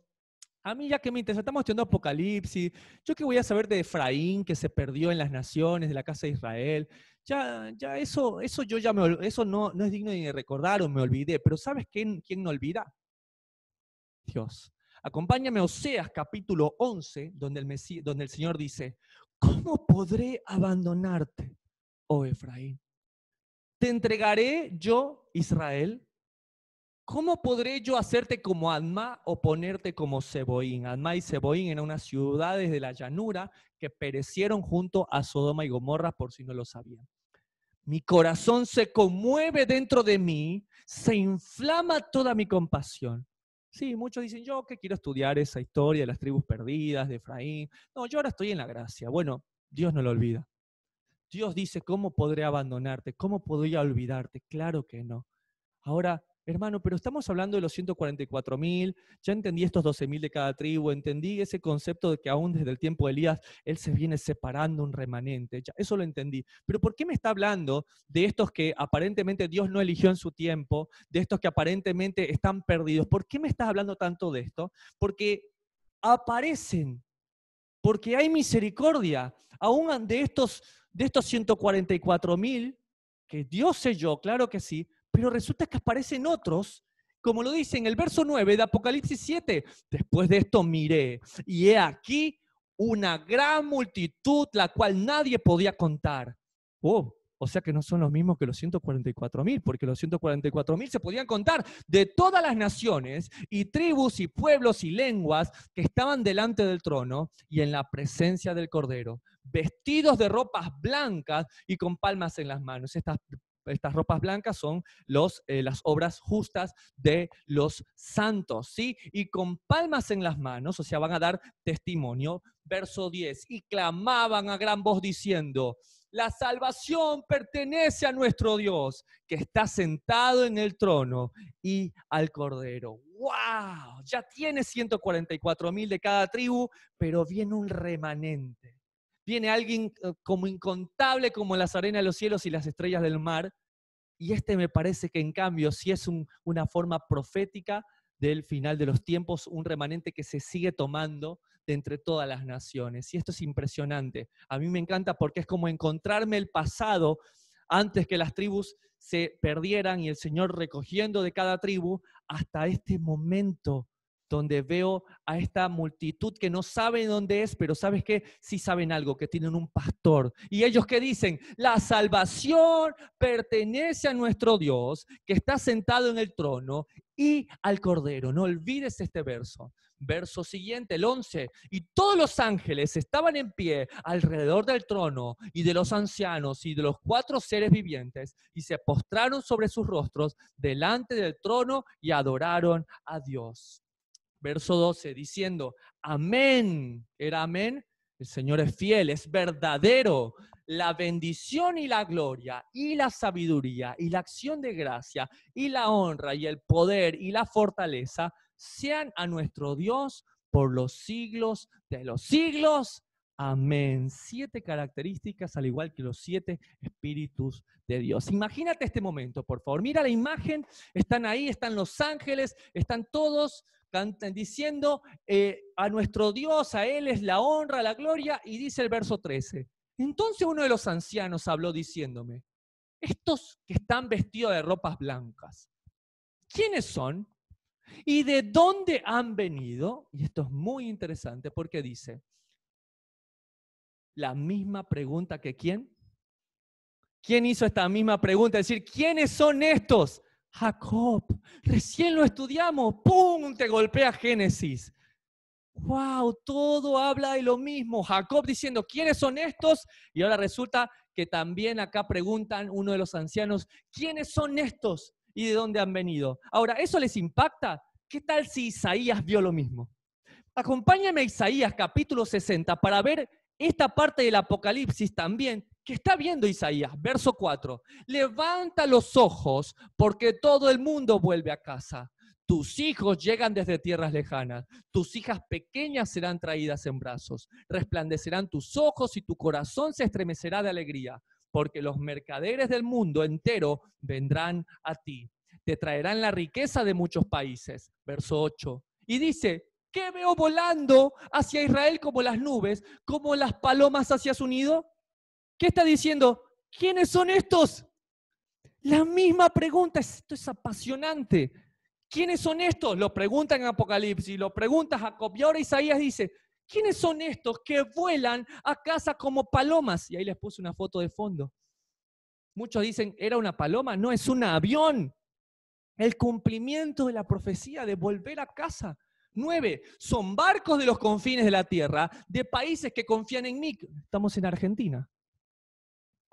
A mí ya que me interesa, estamos estudiando Apocalipsis, yo qué voy a saber de Efraín que se perdió en las naciones, de la casa de Israel, ya, ya eso, eso yo ya eso no, no es digno de recordar o me olvidé, pero ¿sabes quién, quién no olvida? Dios. Acompáñame a Oseas capítulo 11, donde donde el Señor dice, ¿cómo podré abandonarte, oh Efraín? ¿Te entregaré yo, Israel? ¿Cómo podré yo hacerte como Adma o ponerte como Seboín? Adma y Seboín eran unas ciudades de la llanura que perecieron junto a Sodoma y Gomorra, por si no lo sabían. Mi corazón se conmueve dentro de mí, se inflama toda mi compasión. Sí, muchos dicen, yo que quiero estudiar esa historia de las tribus perdidas, de Efraín. No, yo ahora estoy en la gracia. Bueno, Dios no lo olvida. Dios dice, ¿cómo podré abandonarte? ¿Cómo podría olvidarte? Claro que no. Ahora, hermano, pero estamos hablando de los 144.000, mil, ya entendí estos 12 mil de cada tribu, entendí ese concepto de que aún desde el tiempo de Elías, él se viene separando un remanente, eso lo entendí. Pero ¿por qué me está hablando de estos que aparentemente Dios no eligió en su tiempo, de estos que aparentemente están perdidos? ¿Por qué me estás hablando tanto de esto? Porque aparecen, porque hay misericordia, aún de estos de estos 144 mil que Dios yo, claro que sí, pero resulta que aparecen otros, como lo dice en el verso 9 de Apocalipsis 7, después de esto miré y he aquí una gran multitud la cual nadie podía contar. Oh, o sea que no son los mismos que los 144 mil, porque los 144.000 se podían contar de todas las naciones y tribus y pueblos y lenguas que estaban delante del trono y en la presencia del Cordero, vestidos de ropas blancas y con palmas en las manos. Estas estas ropas blancas son los, eh, las obras justas de los santos, ¿sí? Y con palmas en las manos, o sea, van a dar testimonio. Verso 10, y clamaban a gran voz diciendo, la salvación pertenece a nuestro Dios, que está sentado en el trono y al Cordero. ¡Wow! Ya tiene 144 mil de cada tribu, pero viene un remanente. Viene alguien eh, como incontable como las arenas de los cielos y las estrellas del mar. Y este me parece que en cambio sí es una forma profética del final de los tiempos, un remanente que se sigue tomando de entre todas las naciones. Y esto es impresionante. A mí me encanta porque es como encontrarme el pasado antes que las tribus se perdieran y el Señor recogiendo de cada tribu hasta este momento donde veo a esta multitud que no sabe dónde es, pero sabes que sí saben algo, que tienen un pastor. Y ellos que dicen, la salvación pertenece a nuestro Dios, que está sentado en el trono, y al Cordero. No olvides este verso verso siguiente, el 11. Y todos los ángeles estaban en pie alrededor del trono y de los ancianos y de los cuatro seres vivientes y se postraron sobre sus rostros delante del trono y adoraron a Dios. Verso 12, diciendo, amén. ¿Era amén? El Señor es fiel, es verdadero. La bendición y la gloria y la sabiduría y la acción de gracia y la honra y el poder y la fortaleza sean a nuestro Dios por los siglos de los siglos. Amén. Siete características, al igual que los siete espíritus de Dios. Imagínate este momento, por favor. Mira la imagen, están ahí, están los ángeles, están todos diciendo eh, a nuestro Dios, a Él es la honra, la gloria, y dice el verso 13. Entonces uno de los ancianos habló diciéndome, estos que están vestidos de ropas blancas, ¿quiénes son? ¿Y de dónde han venido? Y esto es muy interesante porque dice la misma pregunta que quién. ¿Quién hizo esta misma pregunta? Es decir, ¿quiénes son estos? Jacob. Recién lo estudiamos. ¡Pum! Te golpea Génesis. ¡Wow! Todo habla de lo mismo. Jacob diciendo, ¿quiénes son estos? Y ahora resulta que también acá preguntan uno de los ancianos, ¿quiénes son estos? y de dónde han venido. Ahora, ¿eso les impacta? ¿Qué tal si Isaías vio lo mismo? Acompáñame a Isaías capítulo 60 para ver esta parte del Apocalipsis también que está viendo Isaías, verso 4. Levanta los ojos porque todo el mundo vuelve a casa. Tus hijos llegan desde tierras lejanas, tus hijas pequeñas serán traídas en brazos, resplandecerán tus ojos y tu corazón se estremecerá de alegría, porque los mercaderes del mundo entero vendrán a ti. Te traerán la riqueza de muchos países. Verso 8. Y dice, ¿qué veo volando hacia Israel como las nubes, como las palomas hacia su nido? ¿Qué está diciendo? ¿Quiénes son estos? La misma pregunta, esto es apasionante. ¿Quiénes son estos? Lo pregunta en Apocalipsis, lo pregunta Jacob y ahora Isaías dice, ¿quiénes son estos que vuelan a casa como palomas? Y ahí les puse una foto de fondo. Muchos dicen, era una paloma, no, es un avión. El cumplimiento de la profecía de volver a casa. Nueve, son barcos de los confines de la tierra, de países que confían en mí. Estamos en Argentina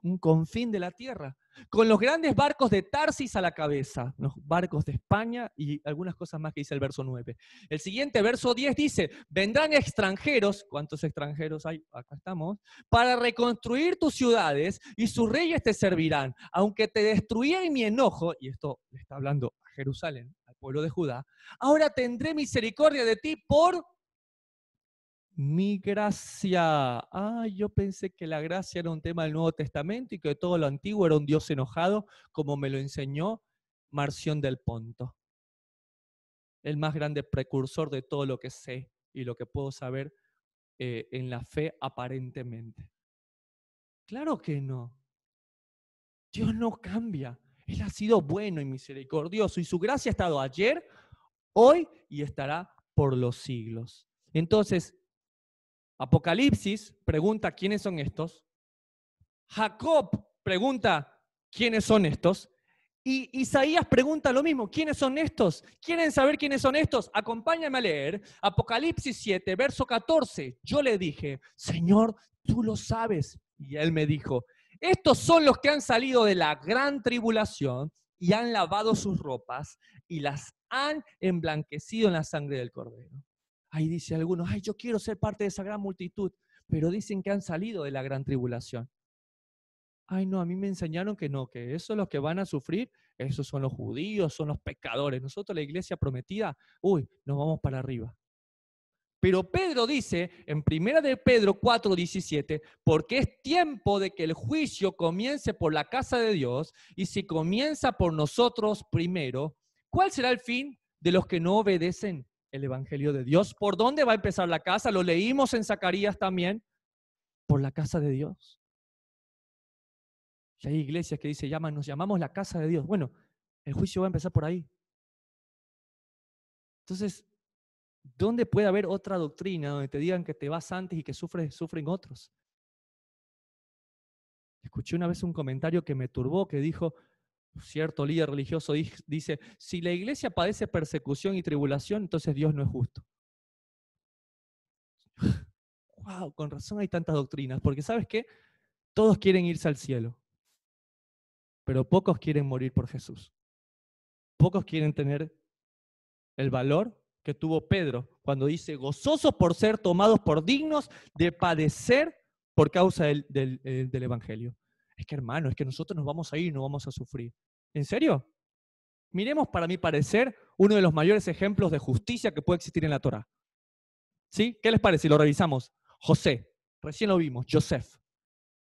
un confín de la tierra, con los grandes barcos de Tarsis a la cabeza, los barcos de España y algunas cosas más que dice el verso 9. El siguiente verso 10 dice, vendrán extranjeros, ¿cuántos extranjeros hay? Acá estamos, para reconstruir tus ciudades y sus reyes te servirán, aunque te destruía en mi enojo, y esto le está hablando a Jerusalén, al pueblo de Judá, ahora tendré misericordia de ti por mi gracia. Ah, yo pensé que la gracia era un tema del Nuevo Testamento y que todo lo antiguo era un Dios enojado, como me lo enseñó Marción del Ponto, el más grande precursor de todo lo que sé y lo que puedo saber eh, en la fe aparentemente. Claro que no. Dios no cambia. Él ha sido bueno y misericordioso y su gracia ha estado ayer, hoy y estará por los siglos. Entonces, Apocalipsis pregunta quiénes son estos. Jacob pregunta quiénes son estos. Y Isaías pregunta lo mismo, ¿quiénes son estos? ¿Quieren saber quiénes son estos? Acompáñame a leer Apocalipsis 7, verso 14. Yo le dije, Señor, tú lo sabes. Y él me dijo, estos son los que han salido de la gran tribulación y han lavado sus ropas y las han emblanquecido en la sangre del cordero. Ahí dice algunos, ay, yo quiero ser parte de esa gran multitud, pero dicen que han salido de la gran tribulación. Ay, no, a mí me enseñaron que no, que esos los que van a sufrir, esos son los judíos, son los pecadores. Nosotros, la iglesia prometida, uy, nos vamos para arriba. Pero Pedro dice en 1 de Pedro 4, 17, porque es tiempo de que el juicio comience por la casa de Dios y si comienza por nosotros primero, ¿cuál será el fin de los que no obedecen el Evangelio de Dios. ¿Por dónde va a empezar la casa? Lo leímos en Zacarías también, por la casa de Dios. Y hay iglesias que dicen, llaman, nos llamamos la casa de Dios. Bueno, el juicio va a empezar por ahí. Entonces, ¿dónde puede haber otra doctrina donde te digan que te vas antes y que sufren otros? Escuché una vez un comentario que me turbó que dijo, cierto líder religioso dice, si la iglesia padece persecución y tribulación, entonces Dios no es justo. ¡Wow! Con razón hay tantas doctrinas, porque sabes qué? Todos quieren irse al cielo, pero pocos quieren morir por Jesús. Pocos quieren tener el valor que tuvo Pedro cuando dice, gozosos por ser tomados por dignos de padecer por causa del, del, eh, del Evangelio es que hermano, es que nosotros nos vamos a ir, no vamos a sufrir. ¿En serio? Miremos, para mi parecer, uno de los mayores ejemplos de justicia que puede existir en la Torah. ¿Sí? ¿Qué les parece? si Lo revisamos. José, recién lo vimos, Joseph.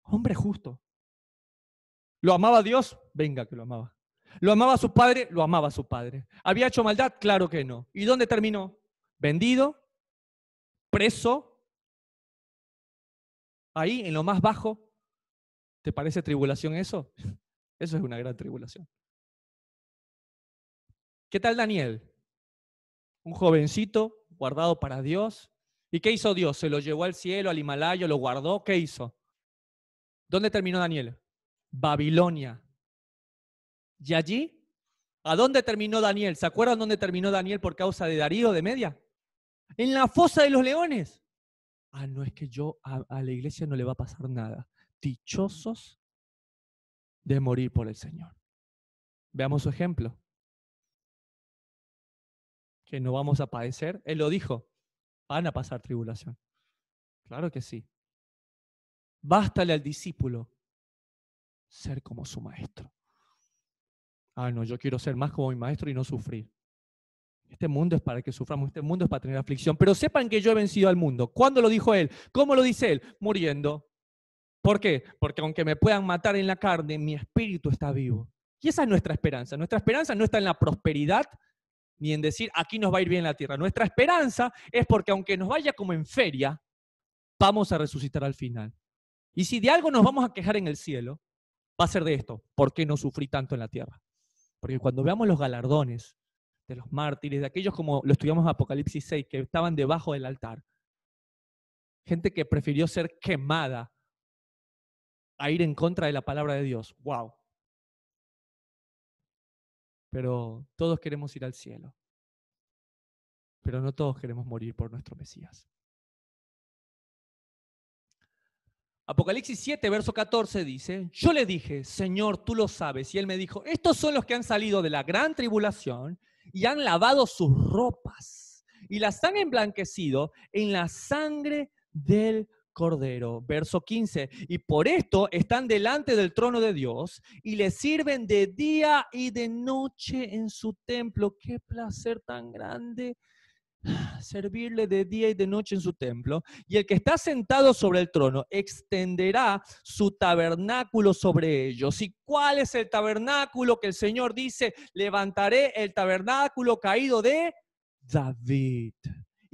Hombre justo. ¿Lo amaba Dios? Venga que lo amaba. ¿Lo amaba a su padre? Lo amaba a su padre. ¿Había hecho maldad? Claro que no. ¿Y dónde terminó? Vendido, preso, ahí en lo más bajo, ¿Te parece tribulación eso? Eso es una gran tribulación. ¿Qué tal Daniel? Un jovencito guardado para Dios. ¿Y qué hizo Dios? ¿Se lo llevó al cielo, al Himalaya, lo guardó? ¿Qué hizo? ¿Dónde terminó Daniel? Babilonia. ¿Y allí? ¿A dónde terminó Daniel? ¿Se acuerdan dónde terminó Daniel por causa de Darío de Media? En la fosa de los leones. Ah, no es que yo a, a la iglesia no le va a pasar nada dichosos de morir por el Señor. Veamos su ejemplo. Que no vamos a padecer. Él lo dijo, van a pasar tribulación. Claro que sí. Bástale al discípulo ser como su maestro. Ah, no, yo quiero ser más como mi maestro y no sufrir. Este mundo es para que suframos, este mundo es para tener aflicción. Pero sepan que yo he vencido al mundo. ¿Cuándo lo dijo él? ¿Cómo lo dice él? Muriendo. ¿Por qué? Porque aunque me puedan matar en la carne, mi espíritu está vivo. Y esa es nuestra esperanza. Nuestra esperanza no está en la prosperidad ni en decir aquí nos va a ir bien la tierra. Nuestra esperanza es porque aunque nos vaya como en feria, vamos a resucitar al final. Y si de algo nos vamos a quejar en el cielo, va a ser de esto. ¿Por qué no sufrí tanto en la tierra? Porque cuando veamos los galardones de los mártires, de aquellos como lo estudiamos en Apocalipsis 6, que estaban debajo del altar, gente que prefirió ser quemada a ir en contra de la palabra de Dios. ¡Wow! Pero todos queremos ir al cielo. Pero no todos queremos morir por nuestro Mesías. Apocalipsis 7, verso 14 dice, yo le dije, Señor, tú lo sabes. Y él me dijo, estos son los que han salido de la gran tribulación y han lavado sus ropas y las han emblanquecido en la sangre del Cordero. Verso 15. Y por esto están delante del trono de Dios y le sirven de día y de noche en su templo. Qué placer tan grande ah, servirle de día y de noche en su templo. Y el que está sentado sobre el trono extenderá su tabernáculo sobre ellos. ¿Y cuál es el tabernáculo que el Señor dice? Levantaré el tabernáculo caído de David.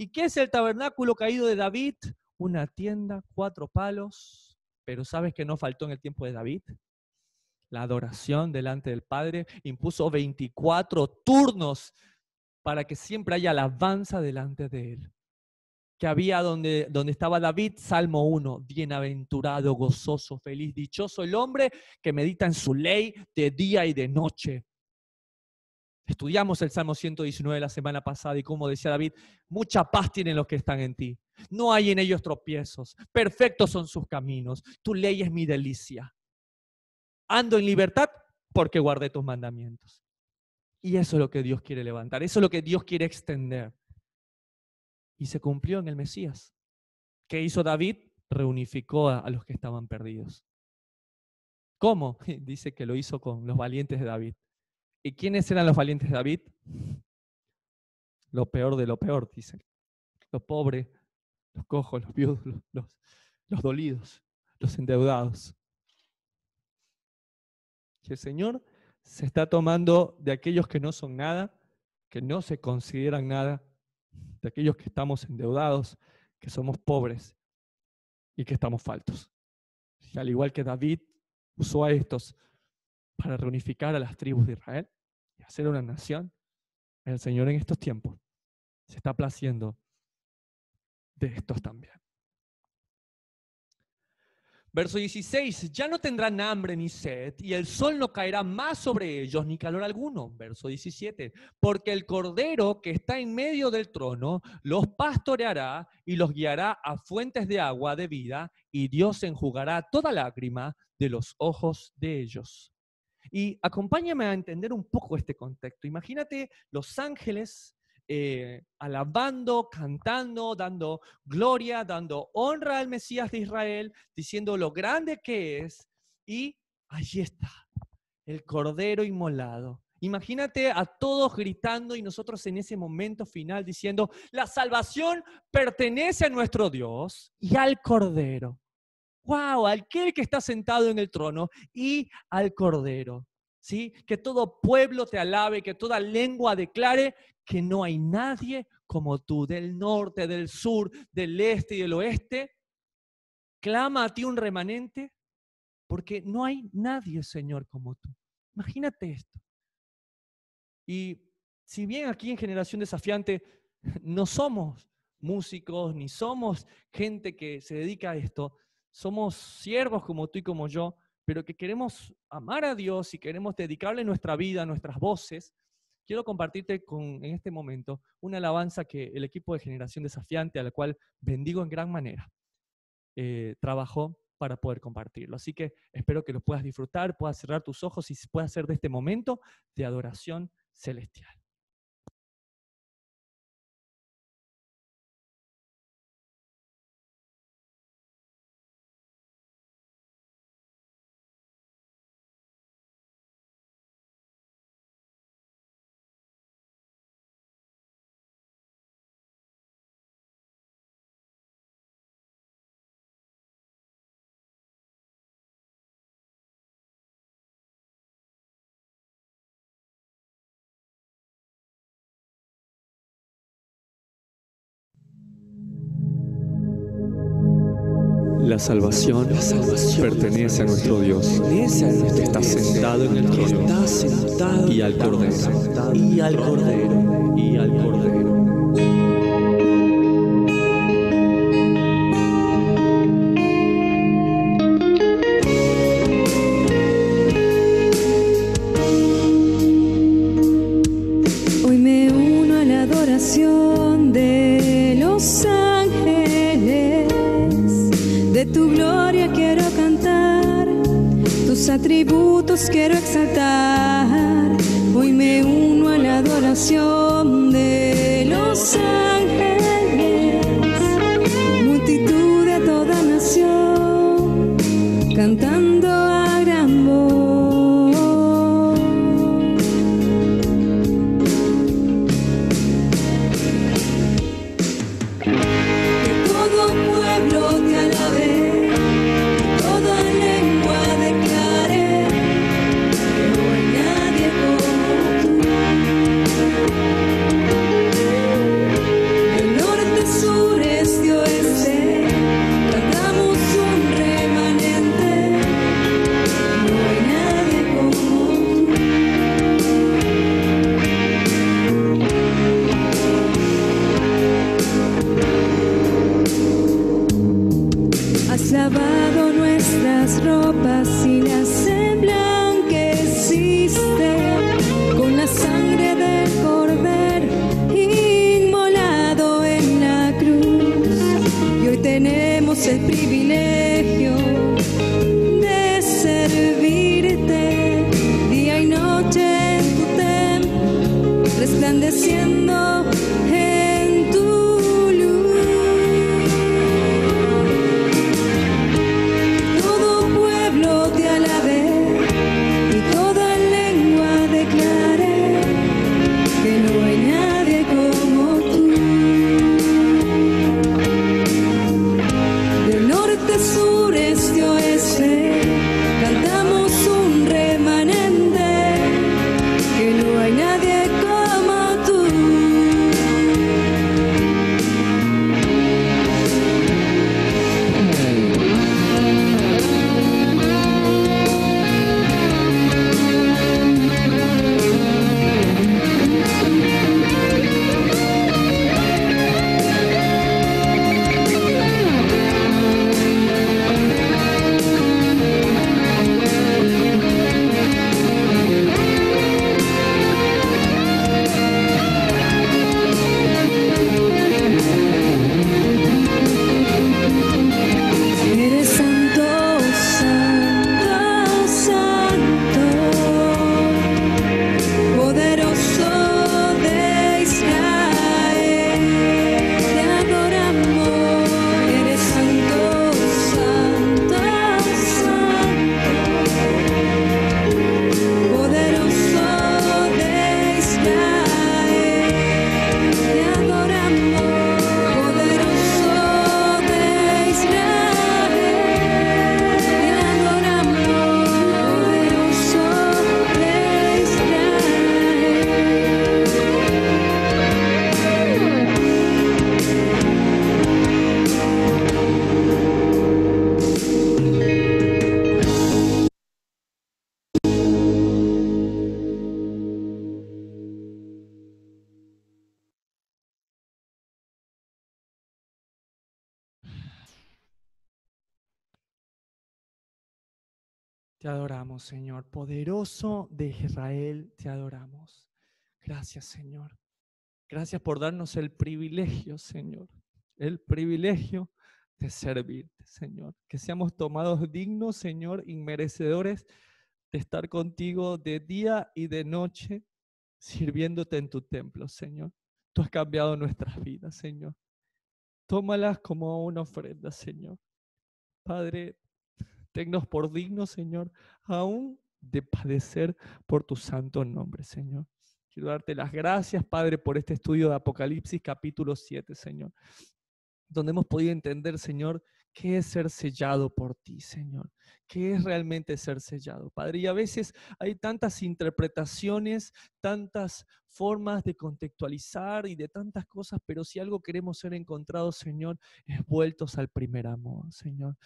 ¿Y qué es el tabernáculo caído de David? una tienda, cuatro palos, pero sabes que no faltó en el tiempo de David. La adoración delante del Padre impuso 24 turnos para que siempre haya alabanza delante de él. Que había donde, donde estaba David, Salmo 1, bienaventurado, gozoso, feliz, dichoso el hombre que medita en su ley de día y de noche. Estudiamos el Salmo 119 la semana pasada y como decía David, mucha paz tienen los que están en ti. No hay en ellos tropiezos. Perfectos son sus caminos. Tu ley es mi delicia. Ando en libertad porque guardé tus mandamientos. Y eso es lo que Dios quiere levantar, eso es lo que Dios quiere extender. Y se cumplió en el Mesías. ¿Qué hizo David? Reunificó a, los que estaban perdidos. ¿Cómo? Dice que lo hizo con los valientes de David. ¿Y quiénes eran los valientes de David? Lo peor de lo peor, dicen. Los pobres, los cojos, los viudos, los, los dolidos, los endeudados. Que el Señor se está tomando de aquellos que no son nada, que no se consideran nada, de aquellos que estamos endeudados, que somos pobres y que estamos faltos. Y al igual que David usó a estos para reunificar a las tribus de Israel, y hacer una nación, el Señor en estos tiempos se está placiendo de estos también. Verso 16, ya no tendrán hambre ni sed, y el sol no caerá más sobre ellos, ni calor alguno. Verso 17, porque el cordero que está en medio del trono los pastoreará y los guiará a fuentes de agua de vida, y Dios enjugará toda lágrima de los ojos de ellos. Y acompáñame a entender un poco este contexto. Imagínate los ángeles eh, alabando, cantando, dando gloria, dando honra al Mesías de Israel, diciendo lo grande que es. Y allí está, el Cordero inmolado. Imagínate a todos gritando y nosotros en ese momento final diciendo, la salvación pertenece a nuestro Dios y al Cordero wow, aquel que está sentado en el trono y al Cordero. ¿Sí? Que todo pueblo te alabe, que toda lengua declare que no hay nadie como tú, del norte, del sur, del este y del oeste. Clama a ti un remanente, porque no hay nadie, Señor, como tú. Imagínate esto. Y si bien aquí en Generación Desafiante no somos músicos, ni somos gente que se dedica a esto, somos siervos como tú y como yo, pero que queremos amar a Dios y queremos dedicarle nuestra vida, nuestras voces, quiero compartirte con, en este momento una alabanza que el equipo de Generación Desafiante, a la cual bendigo en gran manera, eh, trabajó para poder compartirlo. Así que espero que lo puedas disfrutar, puedas cerrar tus ojos y puedas ser de este momento de adoración celestial. La salvación, pertenece a nuestro Dios. que Está sentado en el trono. Y al Y al Cordero. Y al Cordero. quiero exaltar. Hoy me uno a la adoración de los santos. Señor. Poderoso de Israel, te adoramos. Gracias, Señor. Gracias por darnos el privilegio, Señor. El privilegio de servirte, Señor. Que seamos tomados dignos, Señor, y merecedores de estar contigo de día y de noche, sirviéndote en tu templo, Señor. Tú has cambiado nuestras vidas, Señor. Tómalas como una ofrenda, Señor. Padre, Tennos por dignos, Señor, aún de padecer por tu santo nombre, Señor. Quiero darte las gracias, Padre, por este estudio de Apocalipsis capítulo 7, Señor, donde hemos podido entender, Señor, qué es ser sellado por ti, Señor, qué es realmente ser sellado, Padre. Y a veces hay tantas interpretaciones, tantas formas de contextualizar y de tantas cosas, pero si algo queremos ser encontrados, Señor, es vueltos al primer amor, Señor.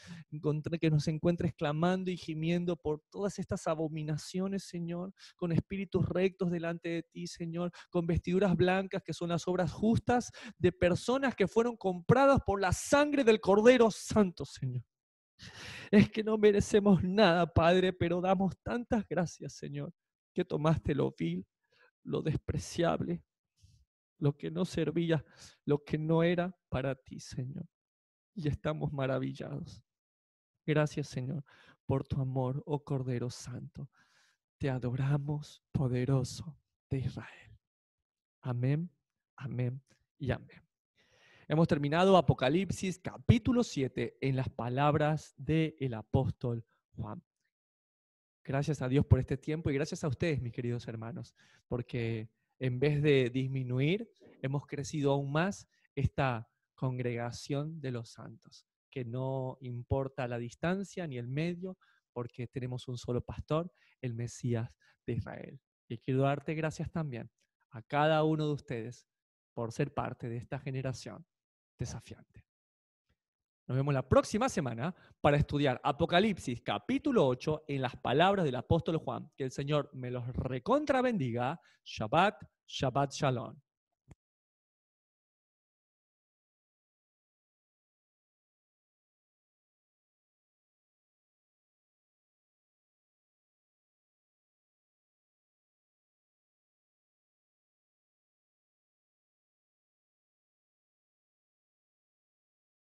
que nos encuentres clamando y gimiendo por todas estas abominaciones, Señor, con espíritus rectos delante de ti, Señor, con vestiduras blancas que son las obras justas de personas que fueron compradas por la sangre del Cordero Santo, Señor. Es que no merecemos nada, Padre, pero damos tantas gracias, Señor, que tomaste lo vil lo despreciable, lo que no servía, lo que no era para ti, Señor. Y estamos maravillados. Gracias, Señor, por tu amor, oh Cordero Santo. Te adoramos, poderoso de Israel. Amén, amén y amén. Hemos terminado Apocalipsis capítulo 7 en las palabras del apóstol Juan. Gracias a Dios por este tiempo y gracias a ustedes, mis queridos hermanos, porque en vez de disminuir, hemos crecido aún más esta congregación de los santos, que no importa la distancia ni el medio, porque tenemos un solo pastor, el Mesías de Israel. Y quiero darte gracias también a cada uno de ustedes por ser parte de esta generación desafiante. Nos vemos la próxima semana para estudiar Apocalipsis capítulo 8 en las palabras del apóstol Juan. Que el Señor me los recontra bendiga. Shabbat, Shabbat Shalom.